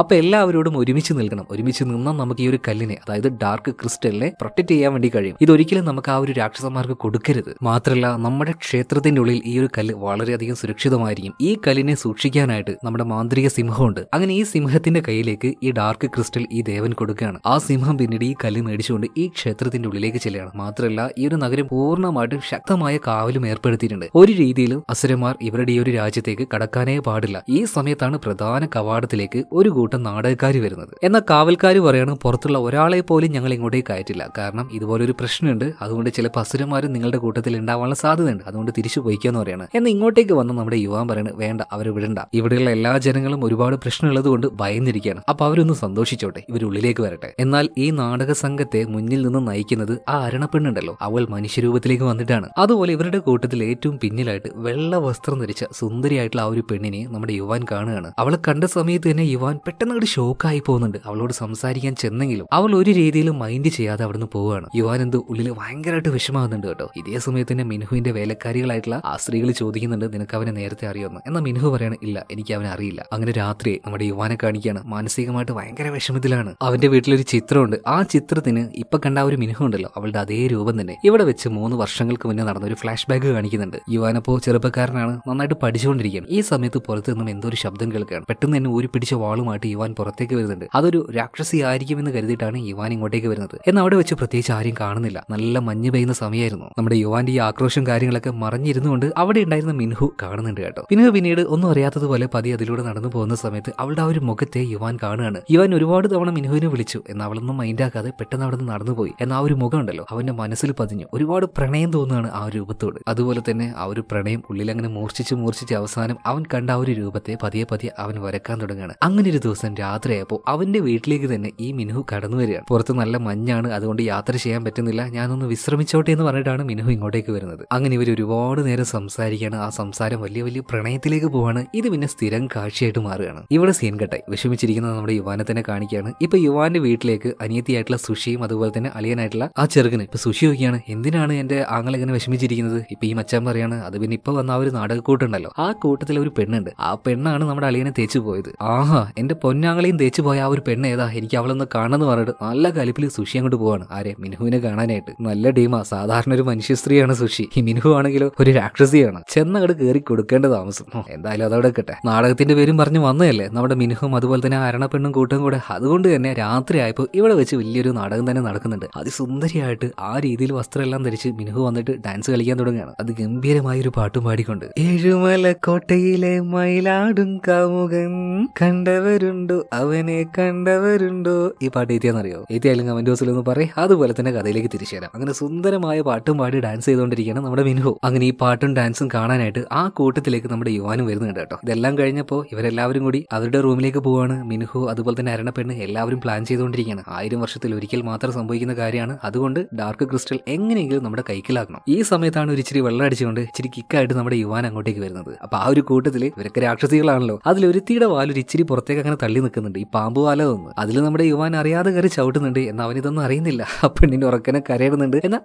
Speaker 1: അപ്പൊ എല്ലാവരോടും ഒരുമിച്ച് നിൽക്കണം ഒരുമിച്ച് നിന്നാൽ നമുക്ക് ഈ ഒരു കല്ലിനെ അതായത് ഡാർക്ക് ക്രിസ്റ്റലിനെ പ്രൊട്ടക്ട് ചെയ്യാൻ വേണ്ടി കഴിയും ഇതൊരിക്കലും നമുക്ക് ആ ഒരു രാക്ഷസന്മാർക്ക് കൊടുക്കരുത് മാത്രമല്ല നമ്മുടെ ക്ഷേത്രത്തിന്റെ ഉള്ളിൽ ഈ ഒരു കല്ല് വളരെയധികം സുരക്ഷിതമായിരിക്കും ഈ കല്ലിനെ സൂക്ഷിക്കാനായിട്ട് നമ്മുടെ മാന്ത്രിക സിംഹമുണ്ട് അങ്ങനെ ഈ സിംഹത്തിന്റെ കയ്യിലേക്ക് ഈ ഡാർക്ക് ക്രിസ്റ്റൽ ഈ ദേവൻ അവൻ കൊടുക്കുകയാണ് ആ സിംഹം പിന്നീട് ഈ കല്ല് മേടിച്ചുകൊണ്ട് ഈ ക്ഷേത്രത്തിന്റെ ഉള്ളിലേക്ക് ചെല്ലുകയാണ് മാത്രമല്ല ഈ ഒരു നഗരം പൂർണ്ണമായിട്ടും ശക്തമായ കാവലും ഏർപ്പെടുത്തിയിട്ടുണ്ട് ഒരു രീതിയിലും അസുരന്മാർ ഇവരുടെ ഈ ഒരു രാജ്യത്തേക്ക് കടക്കാനേ പാടില്ല ഈ സമയത്താണ് പ്രധാന കവാടത്തിലേക്ക് ഒരു കൂട്ടം നാടകക്കാർ വരുന്നത് എന്നാൽ കാവൽക്കാർ പറയാണ് പുറത്തുള്ള ഒരാളെ പോലും ഞങ്ങൾ ഇങ്ങോട്ടേക്ക് കയറ്റില്ല കാരണം ഇതുപോലൊരു പ്രശ്നമുണ്ട് അതുകൊണ്ട് ചിലപ്പോൾ അസുരന്മാരും നിങ്ങളുടെ കൂട്ടത്തിൽ ഉണ്ടാവാനുള്ള സാധ്യതയുണ്ട് അതുകൊണ്ട് തിരിച്ചു പോയിക്കാന്ന് പറയാണ് എന്നാൽ ഇങ്ങോട്ടേക്ക് വന്ന നമ്മുടെ യുവാൻ പറയുന്നത് വേണ്ട അവർ വിടണ്ട ഇവിടെയുള്ള എല്ലാ ജനങ്ങളും ഒരുപാട് പ്രശ്നമുള്ളത് കൊണ്ട് ഭയന്നിരിക്കുകയാണ് അപ്പൊ അവരൊന്ന് സന്തോഷിച്ചോട്ടെ ഇവർ ഉള്ളിലേക്ക് വരട്ടെ എന്നാൽ ഈ നാടക സംഘത്തെ മുന്നിൽ നിന്ന് നയിക്കുന്നത് ആ അരണപ്പെണ്ണുണ്ടല്ലോ അവൾ മനുഷ്യരൂപത്തിലേക്ക് വന്നിട്ടാണ് അതുപോലെ ഇവരുടെ കൂട്ടത്തിൽ ഏറ്റവും പിന്നിലായിട്ട് വെള്ള വസ്ത്രം ധരിച്ച സുന്ദരിയായിട്ടുള്ള ആ ഒരു പെണ്ണിനെ നമ്മുടെ യുവാൻ കാണുകയാണ് അവളെ കണ്ട സമയത്ത് തന്നെ യുവാൻ പെട്ടെന്ന് ഷോക്കായി പോകുന്നുണ്ട് അവളോട് സംസാരിക്കാൻ ചെന്നെങ്കിലും അവൾ ഒരു രീതിയിലും മൈൻഡ് ചെയ്യാതെ അവിടുന്ന് പോവുകയാണ് യുവാൻ എന്ത് ഉള്ളിൽ ഭയങ്കരമായിട്ട് വിഷമാകുന്നുണ്ട് കേട്ടോ ഇതേ സമയത്ത് തന്നെ മിനുഹുവിന്റെ വേലക്കാരികളായിട്ടുള്ള ആ സ്ത്രീകൾ ചോദിക്കുന്നുണ്ട് നിനക്ക് അവനെ നേരത്തെ അറിയാമെന്ന് എന്നാൽ മിനുഹു പറയാണ് ഇല്ല എനിക്ക് അവനെ അറിയില്ല അങ്ങനെ രാത്രി നമ്മുടെ യുവാനെ കാണിക്കുകയാണ് മാനസികമായിട്ട് ഭയങ്കര വിഷമത്തിലാണ് അവന്റെ വീട്ടിലൊരു ചിത്രമുണ്ട് ആ ചിത്രത്തിന് ഇപ്പൊ കണ്ട ഒരു മിനുഹമുണ്ടല്ലോ അവളുടെ അതേ രൂപം തന്നെ ഇവിടെ വെച്ച് മൂന്ന് വർഷങ്ങൾക്ക് മുന്നേ നടന്ന ഒരു ഫ്ലാഷ് ബാഗ് കാണിക്കുന്നുണ്ട് യുവാനപ്പോ ചെറുപ്പക്കാരനാണ് നന്നായിട്ട് പഠിച്ചുകൊണ്ടിരിക്കുകയാണ് ഈ സമയത്ത് പുറത്തു നിന്നും എന്തോ ഒരു ശബ്ദം കേൾക്കുകയാണ് പെട്ടെന്ന് തന്നെ ഒരു പിടിച്ച വാളുമായിട്ട് യുവാൻ പുറത്തേക്ക് വരുന്നുണ്ട് അതൊരു രാക്ഷസി എന്ന് കരുതിയിട്ടാണ് യുവാൻ ഇങ്ങോട്ടേക്ക് വരുന്നത് എന്ന് അവിടെ വെച്ച് പ്രത്യേകിച്ച് ആരും കാണുന്നില്ല നല്ല മഞ്ഞ് പെയ്യുന്ന സമയമായിരുന്നു നമ്മുടെ യുവാന്റെ ഈ ആക്രോശം കാര്യങ്ങളൊക്കെ കൊണ്ട് അവിടെ ഉണ്ടായിരുന്ന മിൻഹു കാണുന്നുണ്ട് കേട്ടോ മിൻഹു പിന്നീട് ഒന്നും അറിയാത്തതുപോലെ പതി അതിലൂടെ നടന്നു പോകുന്ന സമയത്ത് അവളുടെ ആ ഒരു മുഖത്തെ യുവാൻ കാണുകയാണ് യുവാൻ ഒരുപാട് തവണ മിൻഹു മധുവിനെ വിളിച്ചു എന്ന് അവളൊന്നും മൈൻഡാക്കാതെ പെട്ടെന്ന് അവിടെ നിന്ന് നടന്നുപോയി എന്ന ആ ഒരു മുഖം ഉണ്ടല്ലോ അവന്റെ മനസ്സിൽ പതിഞ്ഞു ഒരുപാട് പ്രണയം തോന്നുകയാണ് ആ ഒരു രൂപത്തോട് അതുപോലെ തന്നെ ആ ഒരു പ്രണയം ഉള്ളിൽ അങ്ങനെ മൂർച്ഛിച്ച് മൂർച്ഛിച്ച് അവസാനം അവൻ കണ്ട ആ ഒരു രൂപത്തെ പതിയെ പതിയെ അവൻ വരക്കാൻ തുടങ്ങുകയാണ് അങ്ങനെ ഒരു ദിവസം രാത്രിയായപ്പോൾ അവന്റെ വീട്ടിലേക്ക് തന്നെ ഈ മിനുഹു കടന്നു വരികയാണ് പുറത്ത് നല്ല മഞ്ഞാണ് അതുകൊണ്ട് യാത്ര ചെയ്യാൻ പറ്റുന്നില്ല ഞാനൊന്ന് വിശ്രമിച്ചോട്ടെ എന്ന് പറഞ്ഞിട്ടാണ് മിനുഹു ഇങ്ങോട്ടേക്ക് വരുന്നത് അങ്ങനെ ഇവർ ഒരുപാട് നേരം സംസാരിക്കുകയാണ് ആ സംസാരം വലിയ വലിയ പ്രണയത്തിലേക്ക് പോവാണ് ഇത് പിന്നെ സ്ഥിരം കാഴ്ചയായിട്ട് മാറുകയാണ് ഇവിടെ സീൻ കട്ടായി വിഷമിച്ചിരിക്കുന്നത് നമ്മുടെ തന്നെ കാണിക്കുകയാണ് ഇപ്പൊ യുവാന്റെ വീട്ടിലേക്ക് അനിയത്തിയായിട്ടുള്ള സുഷിയും അതുപോലെ തന്നെ അലിയനായിട്ടുള്ള ആ ചെറുകന് ഇപ്പൊ സുഷി നോക്കിയാണ് എന്തിനാണ് എന്റെ ആങ്ങൾ ഇങ്ങനെ വിഷമിച്ചിരിക്കുന്നത് ഇപ്പൊ ഈ മച്ചാൻ പറയാണ് അത് പിന്നെ ഇപ്പൊ വന്ന ആ ഒരു നാടകക്കൂട്ടുണ്ടല്ലോ ആ കൂട്ടത്തിൽ ഒരു പെണ്ണുണ്ട് ആ പെണ്ണാണ് നമ്മുടെ അളിയനെ തേച്ചു പോയത് ആഹാ എന്റെ പൊന്നാങ്ങളെയും തേച്ചു പോയ ആ ഒരു പെണ്ണ് ഏതാ എനിക്ക് അവളൊന്ന് കാണണമെന്ന് പറഞ്ഞിട്ട് നല്ല കലിപ്പിൽ സുഷി അങ്ങോട്ട് പോവാണ് ആരെ മിനുഹുവിനെ കാണാനായിട്ട് നല്ല ടീമാ സാധാരണ ഒരു മനുഷ്യ സ്ത്രീയാണ് സുഷി ഈ മിനുഹു ആണെങ്കിലോ ഒരു രാക്ഷസിയാണ് ചെന്നങ്ങട് കയറി കൊടുക്കേണ്ട താമസം എന്തായാലും അതവിടെ കിട്ടെ നാടകത്തിന്റെ പേരും പറഞ്ഞു വന്നതല്ലേ നമ്മുടെ മിനുഹും അതുപോലെ തന്നെ ആരണ പെണ്ണും കൂട്ടും കൂടെ അതുകൊണ്ട് തന്നെ രാത്രി രാത്രിയായപ്പോൾ ഇവിടെ വെച്ച് വലിയൊരു നാടകം തന്നെ നടക്കുന്നുണ്ട് അതിസുന്ദരിയായിട്ട് ആ രീതിയിൽ വസ്ത്രമെല്ലാം ധരിച്ച് മിനുഹു വന്നിട്ട് ഡാൻസ് കളിക്കാൻ തുടങ്ങുകയാണ് അത് ഗംഭീരമായ ഒരു പാട്ടും പാടിക്കൊണ്ട് ഏഴുമല കോട്ടയിലെ മയിലാടും കാമുകൻ കണ്ടവരുണ്ടോ അവനെ കണ്ടവരുണ്ടോ ഈ പാട്ട് എത്തിയാന്നറിയോ എത്തിയായാലും കമന്റ് ബോക്സിൽ ഒന്ന് പറയും അതുപോലെ തന്നെ കഥയിലേക്ക് തിരിച്ചു തരാം അങ്ങനെ സുന്ദരമായ പാട്ടും പാടി ഡാൻസ് ചെയ്തുകൊണ്ടിരിക്കുകയാണ് നമ്മുടെ മിനുഹു അങ്ങനെ ഈ പാട്ടും ഡാൻസും കാണാനായിട്ട് ആ കൂട്ടത്തിലേക്ക് നമ്മുടെ യുവാനും വരുന്നുണ്ട് കേട്ടോ ഇതെല്ലാം കഴിഞ്ഞപ്പോൾ ഇവരെല്ലാവരും കൂടി അവരുടെ റൂമിലേക്ക് പോവാണ് മിനുഹു അതുപോലെ തന്നെ അരണപ്പെണ്ണ് എല്ലാവരും എല്ലാവരും പ്ലാൻ ചെയ്തുകൊണ്ടിരിക്കുകയാണ് ആയിരം വർഷത്തിൽ ഒരിക്കൽ മാത്രം സംഭവിക്കുന്ന കാര്യമാണ് അതുകൊണ്ട് ഡാർക്ക് ക്രിസ്റ്റൽ എങ്ങനെയെങ്കിലും നമ്മുടെ കൈക്കിലാക്കണം ഈ സമയത്താണ് ഒരു ഇച്ചിരി വെള്ളം അടിച്ചുകൊണ്ട് ഇച്ചിരി കിക്കായിട്ട് നമ്മുടെ യുവാൻ അങ്ങോട്ടേക്ക് വരുന്നത് അപ്പൊ ആ ഒരു കൂട്ടത്തിൽ ഇവരൊക്കെ രാക്ഷസികളാണല്ലോ അതിലൊരുത്തിയുടെ ഒരു ഇച്ചിരി പുറത്തേക്ക് അങ്ങനെ തള്ളി നിൽക്കുന്നുണ്ട് ഈ പാമ്പ് വാല ഒന്ന് അതിൽ നമ്മുടെ യുവാൻ അറിയാതെ കറി ചവിട്ടുന്നുണ്ട് എന്നാൽ അവനിതൊന്നും അറിയുന്നില്ല ആ പെണ്ണിന്റെ ഉറക്കനെ കരയിടുന്നുണ്ട് എന്നാൽ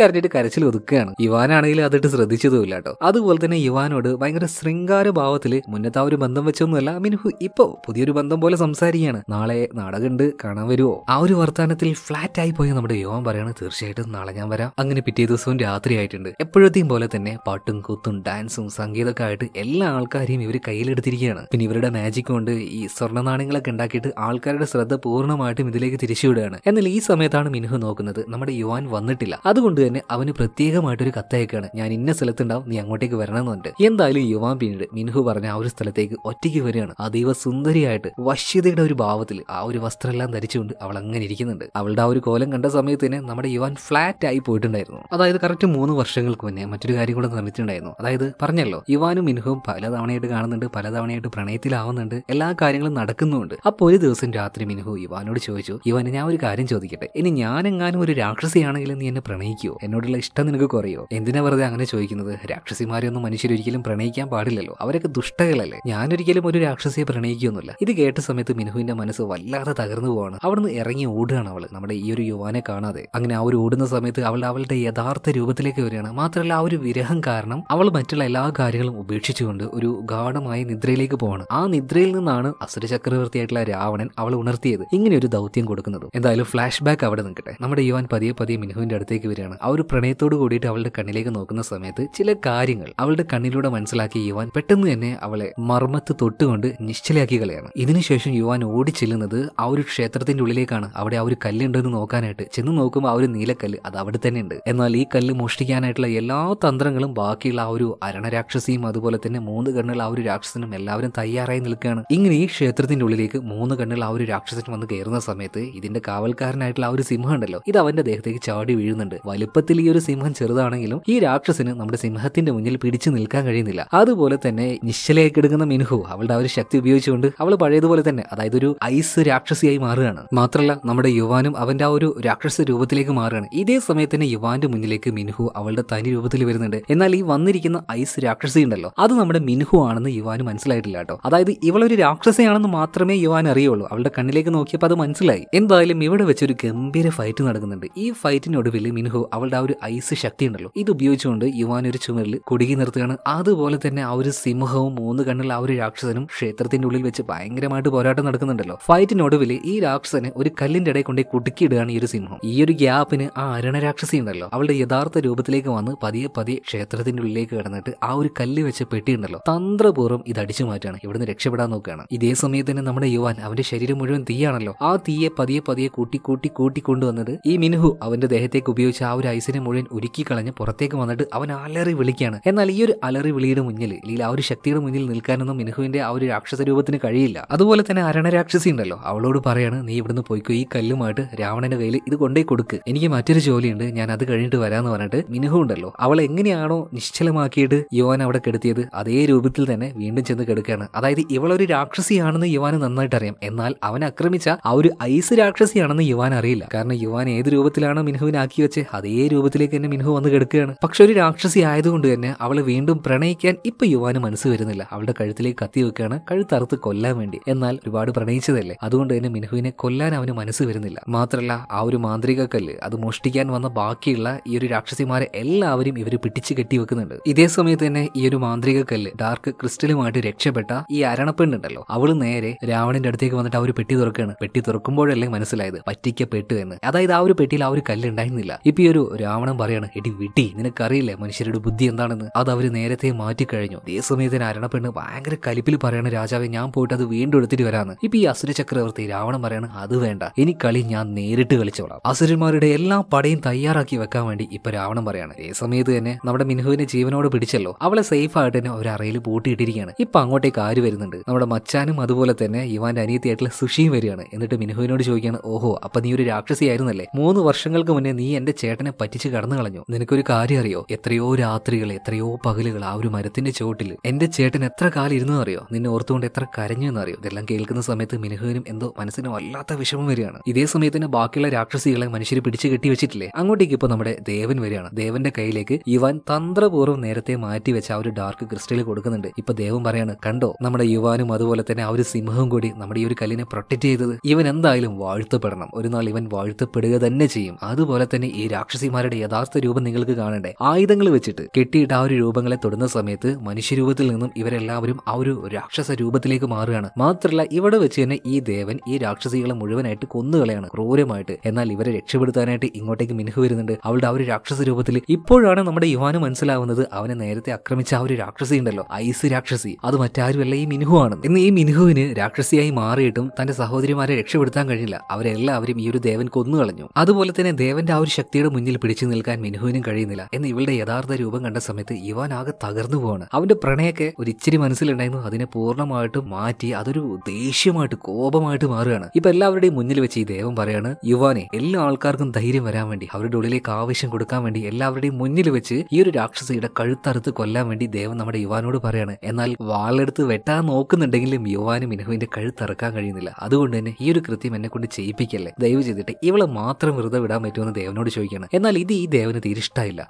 Speaker 1: കരഞ്ഞിട്ട് കരച്ചിൽ ഒതുക്കുകയാണ് യുവാനാണെങ്കിൽ അതിട്ട് ശ്രദ്ധിച്ചതുമില്ല കേട്ടോ അതുപോലെ തന്നെ യുവാനോട് ഭയങ്കര ശൃംഗാര ഭാവത്തിൽ മുന്നത്തെ ആ ഒരു ബന്ധം വെച്ചൊന്നുമല്ല മീൻ ഇപ്പോ പുതിയൊരു ബന്ധം പോലെ സംസാരിക്കുകയാണ് നാളെ നാടകം കണ്ട് കാണാൻ വരുമോ ആ ഒരു വർത്താനത്തിൽ ഫ്ലാറ്റ് ആയി പോയ നമ്മുടെ യോവൻ പറയാണ് തീർച്ചയായിട്ടും നാളെ ഞാൻ വരാം അങ്ങനെ പിറ്റേ ദിവസവും രാത്രി ആയിട്ടുണ്ട് എപ്പോഴത്തെയും പോലെ തന്നെ പാട്ടും കൂത്തും ഡാൻസും സംഗീതമൊക്കെ ആയിട്ട് എല്ലാ ആൾക്കാരെയും ഇവർ കയ്യിലെടുത്തിരിക്കുകയാണ് പിന്നെ ഇവരുടെ മാജിക് കൊണ്ട് ഈ സ്വർണ്ണ നാണയങ്ങളൊക്കെ ഉണ്ടാക്കിയിട്ട് ആൾക്കാരുടെ ശ്രദ്ധ പൂർണ്ണമായിട്ടും ഇതിലേക്ക് തിരിച്ചുവിടുകയാണ് എന്നാൽ ഈ സമയത്താണ് മിനുഹ് നോക്കുന്നത് നമ്മുടെ യുവാൻ വന്നിട്ടില്ല അതുകൊണ്ട് തന്നെ അവന് പ്രത്യേകമായിട്ടൊരു കത്തയക്കാണ് ഞാൻ ഇന്ന സ്ഥലത്തുണ്ടാവും നീ അങ്ങോട്ടേക്ക് വരണമെന്നുണ്ട് എന്തായാലും യുവാൻ പിന്നീട് മിനുഹു പറഞ്ഞ ആ ഒരു സ്ഥലത്തേക്ക് ഒറ്റയ്ക്ക് വരികയാണ് അതീവ സുന്ദരിയായിട്ട് വശ്യതയുടെ ഒരു ഭാവത്തിൽ ആ ഒരു വസ്ത്രം വസ്ത്രമെല്ലാം ധരിച്ചുകൊണ്ട് അവൾ അങ്ങനെ ഇരിക്കുന്നുണ്ട് അവളുടെ ആ ഒരു കോലം കണ്ട സമയത്ത് തന്നെ നമ്മുടെ യുവാൻ ഫ്ലാറ്റ് ആയി പോയിട്ടുണ്ടായിരുന്നു അതായത് കറക്റ്റ് മൂന്ന് വർഷങ്ങൾക്ക് മുന്നേ മറ്റൊരു കാര്യം കൂടെ നിർമ്മിച്ചിട്ടുണ്ടായിരുന്നു അതായത് പറഞ്ഞല്ലോ യുവാനും മിനുഹവും പലതവണയായിട്ട് കാണുന്നുണ്ട് പലതവണയായിട്ട് പ്രണയത്തിലാവുന്നുണ്ട് എല്ലാ കാര്യങ്ങളും നടക്കുന്നുണ്ട് അപ്പോൾ ഒരു ദിവസം രാത്രി മിനുഹു യുവാനോട് ചോദിച്ചു യുവാന് ഞാൻ ഒരു കാര്യം ചോദിക്കട്ടെ ഇനി ഞാനെങ്ങാനും ഒരു രാക്ഷസിയാണെങ്കിൽ നീ എന്നെ പ്രണയിക്കുമോ എന്നോടുള്ള ഇഷ്ടം നിനക്ക് കുറയോ എന്തിനാ വെറുതെ അങ്ങനെ ചോദിക്കുന്നത് രാക്ഷസിമാരെയൊന്നും മനുഷ്യരൊരിക്കലും പ്രണയിക്കാൻ പാടില്ലല്ലോ അവരൊക്കെ ദുഷ്ടകളല്ലേ ഞാനൊരിക്കലും ഒരു രാക്ഷസിയെ പ്രണയിക്കുകയൊന്നുമില്ല ഇത് കേട്ട സമയത്ത് മിനുഹുവിന്റെ മനസ്സ് വല്ലാതെ തകർന്നു പോവാണ് അവിടുന്ന് ഇറങ്ങി ഓടുകയാണ് അവൾ നമ്മുടെ ഈ ഒരു യുവാനെ കാണാതെ അങ്ങനെ ആ ഒരു ഓടുന്ന സമയത്ത് അവൾ അവളുടെ യഥാർത്ഥ രൂപത്തിലേക്ക് വരികയാണ് മാത്രമല്ല ആ ഒരു വിരഹം കാരണം അവൾ മറ്റുള്ള എല്ലാ കാര്യങ്ങളും ഉപേക്ഷിച്ചുകൊണ്ട് ഒരു ഗാഠമായ നിദ്രയിലേക്ക് പോവാണ് ആ നിദ്രയിൽ നിന്നാണ് അസുര ചക്രവർത്തിയായിട്ടുള്ള രാവണൻ അവൾ ഉണർത്തിയത് ഇങ്ങനെ ഒരു ദൗത്യം കൊടുക്കുന്നത് എന്തായാലും ഫ്ലാഷ് ബാക്ക് അവിടെ നിൽക്കട്ടെ നമ്മുടെ യുവാൻ പതിയെ പതിയെ മിനുവിന്റെ അടുത്തേക്ക് വരികയാണ് ആ ഒരു പ്രണയത്തോട് കൂടിയിട്ട് അവളുടെ കണ്ണിലേക്ക് നോക്കുന്ന സമയത്ത് ചില കാര്യങ്ങൾ അവളുടെ കണ്ണിലൂടെ മനസ്സിലാക്കി യുവാൻ പെട്ടെന്ന് തന്നെ അവളെ മർമ്മത്ത് തൊട്ടുകൊണ്ട് നിശ്ചലയാക്കി കളയാണ് ഇതിനുശേഷം യുവാൻ ഓടിച്ചെല്ലുന്നത് ആ ഒരു ഒരു ക്ഷേത്രത്തിന്റെ ഉള്ളിലേക്കാണ് അവിടെ ആ ഒരു കല്ലുണ്ടെന്ന് നോക്കാനായിട്ട് ചെന്ന് നോക്കുമ്പോൾ ആ ഒരു നീലക്കല്ല് അത് അവിടെ തന്നെ ഉണ്ട് എന്നാൽ ഈ കല്ല് മോഷ്ടിക്കാനായിട്ടുള്ള എല്ലാ തന്ത്രങ്ങളും ബാക്കിയുള്ള ആ ഒരു അരണരാക്ഷസിയും അതുപോലെ തന്നെ മൂന്ന് കണ്ണുള്ള ആ ഒരു രാക്ഷസനും എല്ലാവരും തയ്യാറായി നിൽക്കുകയാണ് ഇങ്ങനെ ഈ ക്ഷേത്രത്തിന്റെ ഉള്ളിലേക്ക് മൂന്ന് കണ്ണുള്ള ആ ഒരു രാക്ഷസൻ വന്ന് കയറുന്ന സമയത്ത് ഇതിന്റെ കാവൽക്കാരനായിട്ടുള്ള ആ ഒരു സിംഹം ഉണ്ടല്ലോ ഇത് അവന്റെ ദേഹത്തേക്ക് ചാടി വീഴുന്നുണ്ട് വലുപ്പത്തിൽ ഈ ഒരു സിംഹം ചെറുതാണെങ്കിലും ഈ രാക്ഷസന് നമ്മുടെ സിംഹത്തിന്റെ മുന്നിൽ പിടിച്ചു നിൽക്കാൻ കഴിയുന്നില്ല അതുപോലെ തന്നെ നിശ്ചലയായി കിടക്കുന്ന മിനുഹു അവളുടെ ആ ഒരു ശക്തി ഉപയോഗിച്ചുകൊണ്ട് അവൾ പഴയതുപോലെ തന്നെ അതായത് ഒരു ഐസ് രാക്ഷസി ആയി മാറുകയാണ് മാത്രമല്ല നമ്മുടെ യുവാനും അവന്റെ ആ ഒരു രാക്ഷസ രൂപത്തിലേക്ക് മാറുകയാണ് ഇതേ സമയത്ത് തന്നെ യുവാന്റെ മുന്നിലേക്ക് മിൻഹു അവളുടെ തനി രൂപത്തിൽ വരുന്നുണ്ട് എന്നാൽ ഈ വന്നിരിക്കുന്ന ഐസ് രാക്ഷസി ഉണ്ടല്ലോ അത് നമ്മുടെ മിൻഹു ആണെന്ന് യുവാന് മനസ്സിലായിട്ടില്ല കേട്ടോ അതായത് ഇവളൊരു രാക്ഷസയാണെന്ന് മാത്രമേ യുവാൻ അറിയുള്ളൂ അവളുടെ കണ്ണിലേക്ക് നോക്കിയപ്പോൾ അത് മനസ്സിലായി എന്തായാലും ഇവിടെ വെച്ചൊരു ഗംഭീര ഫൈറ്റ് നടക്കുന്നുണ്ട് ഈ ഫൈറ്റിനൊടുവിൽ മിൻഹു അവളുടെ ആ ഒരു ഐസ് ശക്തി ഉണ്ടല്ലോ ഇത് ഉപയോഗിച്ചുകൊണ്ട് യുവാൻ ഒരു ചുമരിൽ കുടുങ്ങി നിർത്തുകയാണ് അതുപോലെ തന്നെ ആ ഒരു സിംഹവും മൂന്ന് കണ്ണുള്ള ആ ഒരു രാക്ഷസനും ക്ഷേത്രത്തിന്റെ ഉള്ളിൽ വെച്ച് ഭയങ്കരമായിട്ട് പോരാട്ടം നടക്കുന്നുണ്ടല്ലോ ഫൈറ്റിനൊടുവിൽ ഈ രാക്ഷസനെ ഒരു കല്ലിന്റെ ഇടയിൽ കൊണ്ടേ കുടുക്കിയിടുകയാണ് ഈ ഒരു സിംഹം ഈ ഒരു ഗ്യാപ്പിന് ആ രാക്ഷസി ഉണ്ടല്ലോ അവളുടെ യഥാർത്ഥ രൂപത്തിലേക്ക് വന്ന് പതിയെ പതിയെ ക്ഷേത്രത്തിന്റെ ഉള്ളിലേക്ക് കടന്നിട്ട് ആ ഒരു കല്ല് വെച്ച പെട്ടിയുണ്ടല്ലോ തന്ത്രപൂർവ്വം ഇത് അടിച്ചു മാറ്റാണ് ഇവിടുന്ന് രക്ഷപ്പെടാൻ നോക്കുകയാണ് ഇതേ സമയത്ത് തന്നെ നമ്മുടെ യുവാൻ അവന്റെ ശരീരം മുഴുവൻ തീയാണല്ലോ ആ തീയെ പതിയെ പതിയെ കൂട്ടി കൂട്ടി കൂട്ടി കൊണ്ടുവന്നത് ഈ മിനുഹു അവന്റെ ദേഹത്തേക്ക് ഉപയോഗിച്ച് ആ ഒരു ഐസിനെ മുഴുവൻ ഒരുക്കി കളഞ്ഞ് പുറത്തേക്ക് വന്നിട്ട് അവൻ അലറി വിളിക്കുകയാണ് എന്നാൽ ഈ ഒരു അലറി വിളിയുടെ മുന്നിൽ അല്ലെങ്കിൽ ആ ഒരു ശക്തിയുടെ മുന്നിൽ നിൽക്കാനൊന്നും മിനുഹുവിന്റെ ആ ഒരു രാക്ഷസ രൂപത്തിന് കഴിയില്ല അതുപോലെ തന്നെ അരണരാക്ഷസി ഉണ്ടല്ലോ അവളോട് പറയാണ് നീ ഇവിടുന്ന് പോയിക്കോ ഈ കല്ലുമായിട്ട് രാവണന്റെ കയ്യിൽ ഇത് കൊണ്ടേ കൊടുക്ക് എനിക്ക് മറ്റൊരു ജോലിയുണ്ട് ഞാൻ അത് കഴിഞ്ഞിട്ട് വരാന്ന് പറഞ്ഞിട്ട് മിനുഹു ഉണ്ടല്ലോ അവൾ എങ്ങനെയാണോ നിശ്ചലമാക്കിയിട്ട് യുവാൻ അവിടെ കെടുത്തിയത് അതേ രൂപത്തിൽ തന്നെ വീണ്ടും ചെന്ന് കെടുക്കുകയാണ് അതായത് ഇവളൊരു രാക്ഷസിയാണെന്ന് യുവാന് നന്നായിട്ട് അറിയാം എന്നാൽ അവൻ ആക്രമിച്ച ആ ഒരു ഐസ് രാക്ഷസിയാണെന്ന് യുവാൻ അറിയില്ല കാരണം യുവാൻ ഏത് രൂപത്തിലാണ് മിനുഹുവിനെ ആക്കി വെച്ച് അതേ രൂപത്തിലേക്ക് തന്നെ മിനുഹു വന്ന് കെടുക്കുകയാണ് പക്ഷെ ഒരു രാക്ഷസി ആയതുകൊണ്ട് തന്നെ അവളെ വീണ്ടും പ്രണയിക്കാൻ ഇപ്പൊ യുവാന് മനസ്സ് വരുന്നില്ല അവളുടെ കഴുത്തിലേക്ക് കത്തി വെക്കുകയാണ് കഴുത്തറുത്ത് കൊല്ലാൻ വേണ്ടി എന്നാൽ ഒരുപാട് പ്രണയിച്ചതല്ലേ അതുകൊണ്ട് തന്നെ മിൻഹുവിനെ കൊല്ലാൻ അവന് മനസ്സ് വരുന്നില്ല മാത്രമല്ല ആ ഒരു മാന്ത്രിക കല്ല് അത് മോഷ്ടിക്കാൻ വന്ന ബാക്കിയുള്ള ഈ ഒരു രാക്ഷസിമാരെ എല്ലാവരും ഇവര് പിടിച്ചു കെട്ടി വെക്കുന്നുണ്ട് ഇതേ സമയത്ത് തന്നെ ഈ ഒരു മാന്ത്രിക കല്ല് ഡാർക്ക് ക്രിസ്റ്റലുമായിട്ട് രക്ഷപ്പെട്ട ഈ അരണപ്പെണ്ണുണ്ടല്ലോ അവള് നേരെ രാവണന്റെ അടുത്തേക്ക് വന്നിട്ട് ആ ഒരു പെട്ടി തുറക്കുകയാണ് പെട്ടി തുറക്കുമ്പോഴല്ലേ മനസ്സിലായത് പറ്റിക്കപ്പെട്ടു എന്ന് അതായത് ആ ഒരു പെട്ടിയിൽ ആ ഒരു കല്ല് ഉണ്ടായിരുന്നില്ല ഇപ്പൊ ഈ ഒരു രാവണൻ പറയാണ് എടി വിട്ടി നിനക്കറിയില്ലേ മനുഷ്യരുടെ ബുദ്ധി എന്താണെന്ന് അത് അവര് നേരത്തെ കഴിഞ്ഞു ഇതേ സമയത്ത് തന്നെ അരണപ്പെണ്ണ് ഭയങ്കര കലിപ്പിൽ പറയാണ് രാജാവെ ഞാൻ പോയിട്ട് അത് വീണ്ടും എടുത്തിട്ട് വരാന്ന് ഇപ്പൊ ഈ അസുര ചക്രവർത്തി രാവണൻ പറയാണ് അത് വേണ്ട ഇനി കളി ഞാൻ നേരിട്ട് കളിച്ചോളാം അസുരന്മാരുടെ എല്ലാ പടയും തയ്യാറാക്കി വെക്കാൻ വേണ്ടി ഇപ്പൊ രാവണൻ പറയാണ് ഈ സമയത്ത് തന്നെ നമ്മുടെ മിൻഹുവിനെ ജീവനോട് പിടിച്ചല്ലോ അവളെ സേഫ് ആയിട്ട് തന്നെ ഒരു അറയിൽ പൂട്ടിയിട്ടിരിക്കുകയാണ് ഇപ്പൊ അങ്ങോട്ടേക്ക് ആര് വരുന്നുണ്ട് നമ്മുടെ മച്ചാനും അതുപോലെ തന്നെ ഇവാന്റെ അനിയത്തിയായിട്ടുള്ള സുഷിയും വരികയാണ് എന്നിട്ട് മിൻഹുവിനോട് ചോദിക്കുകയാണ് ഓഹോ അപ്പൊ നീ ഒരു രാക്ഷസിയായിരുന്നല്ലേ മൂന്ന് വർഷങ്ങൾക്ക് മുന്നേ നീ എന്റെ ചേട്ടനെ പറ്റിച്ച് കടന്നു കളഞ്ഞു നിനക്കൊരു കാര്യം അറിയോ എത്രയോ രാത്രികൾ എത്രയോ പകലുകൾ ആ ഒരു മരത്തിന്റെ ചുവട്ടിൽ എന്റെ ചേട്ടൻ എത്ര കാലം ഇരുന്നു അറിയോ നിന്നെ ഓർത്തുകൊണ്ട് എത്ര കരഞ്ഞു എന്നറിയോ ഇതെല്ലാം കേൾക്കുന്ന സമയത്ത് മിനുഹുവിനും എന്തോ മനസ്സിന് വല്ലാത്ത വിഷമം വരികയാണ് ഇതേ സമയത്ത് തന്നെ ബാക്കിയുള്ള രാക്ഷസികളെ മനുഷ്യർ പിടിച്ചു കെട്ടി വെച്ചിട്ടില്ലേ അങ്ങോട്ടേക്ക് ഇപ്പൊ നമ്മുടെ ദേവൻ വരികയാണ് ദേവന്റെ കയ്യിലേക്ക് യുവൻ തന്ത്രപൂർവ്വം നേരത്തെ മാറ്റി വെച്ച ആ ഒരു ഡാർക്ക് ക്രിസ്റ്റൽ കൊടുക്കുന്നുണ്ട് ഇപ്പൊ ദേവൻ പറയാണ് കണ്ടോ നമ്മുടെ യുവാനും അതുപോലെ തന്നെ ആ ഒരു സിംഹവും കൂടി നമ്മുടെ ഈ ഒരു കല്ലിനെ പ്രൊട്ടക്ട് ചെയ്തത് ഇവൻ എന്തായാലും വാഴ്ത്തപ്പെടണം ഒരു നാൾ ഇവൻ വാഴ്ത്തപ്പെടുക തന്നെ ചെയ്യും അതുപോലെ തന്നെ ഈ രാക്ഷസിമാരുടെ യഥാർത്ഥ രൂപം നിങ്ങൾക്ക് കാണണ്ടേ ആയുധങ്ങൾ വെച്ചിട്ട് കെട്ടിയിട്ട് ആ ഒരു രൂപങ്ങളെ തൊടുന്ന സമയത്ത് മനുഷ്യരൂപത്തിൽ നിന്നും ഇവരെല്ലാവരും ആ ഒരു രാക്ഷസ രൂപത്തിലേക്ക് മാറുകയാണ് മാത്രമല്ല ഇവിടെ വെച്ച് തന്നെ ഈ ദേവൻ ഈ രാക്ഷസികളെ മുഴുവനായിട്ട് കൊന്നുകളയാണ് ക്രൂരമായിട്ട് എന്നാൽ ഇവരെ രക്ഷപ്പെടുത്താനായിട്ട് ഇങ്ങോട്ടേക്ക് മിനുഹു വരുന്നുണ്ട് അവളുടെ ആ ഒരു രാക്ഷസ രൂപത്തിൽ ഇപ്പോഴാണ് നമ്മുടെ യുവാന് മനസ്സിലാവുന്നത് അവനെ നേരത്തെ ആക്രമിച്ച ആ ഒരു രാക്ഷസി ഉണ്ടല്ലോ ഐസ് രാക്ഷസി അത് മറ്റാരുമല്ല ഈ മിനുഹു ആണ് ഇന്ന് ഈ മിനുഹുവിന് രാക്ഷസിയായി മാറിയിട്ടും തന്റെ സഹോദരിമാരെ രക്ഷപ്പെടുത്താൻ കഴിയില്ല അവരെല്ലാവരും ഈ ഒരു ദേവൻ കൊന്നു കളഞ്ഞു അതുപോലെ തന്നെ ദേവന്റെ ആ ഒരു ശക്തിയുടെ മുന്നിൽ പിടിച്ചു നിൽക്കാൻ മിനുഹുവിനും കഴിയുന്നില്ല എന്ന് ഇവളുടെ യഥാർത്ഥ രൂപം കണ്ട സമയത്ത് ഇവാൻ ആകെ തകർന്നു പോവാണ് അവന്റെ പ്രണയൊക്കെ ഒരു മനസ്സിലുണ്ടായിരുന്നു അതിനെ പൂർണ്ണമായിട്ട് മാറ്റി അതൊരു ദേഷ്യമായിട്ട് കോപമായിട്ട് മാറുക മാറുകയാണ് ഇപ്പൊ എല്ലാവരുടെയും മുന്നിൽ വെച്ച് ഈ ദേവൻ പറയാണ് യുവാനെ എല്ലാ ആൾക്കാർക്കും ധൈര്യം വരാൻ വേണ്ടി അവരുടെ ഉള്ളിലേക്ക് ആവശ്യം കൊടുക്കാൻ വേണ്ടി എല്ലാവരുടെയും മുന്നിൽ വെച്ച് ഈ ഒരു രാക്ഷസിയുടെ കഴുത്തറുത്ത് കൊല്ലാൻ വേണ്ടി ദേവൻ നമ്മുടെ യുവാനോട് പറയാണ് എന്നാൽ വാളെടുത്ത് വെട്ടാൻ നോക്കുന്നുണ്ടെങ്കിലും യുവാനും മിനുഹുവിന്റെ കഴുത്തറക്കാൻ കഴിയുന്നില്ല അതുകൊണ്ട് തന്നെ ഈ ഒരു കൃത്യം എന്നെ കൊണ്ട് ചെയ്യിപ്പിക്കല്ലേ ദയവ് ചെയ്തിട്ട് ഇവളെ മാത്രം വെറുതെ വിടാൻ പറ്റുമെന്ന് ദേവനോട് ചോദിക്കണം എന്നാൽ ഇത് ഈ ദേവന് തീരെ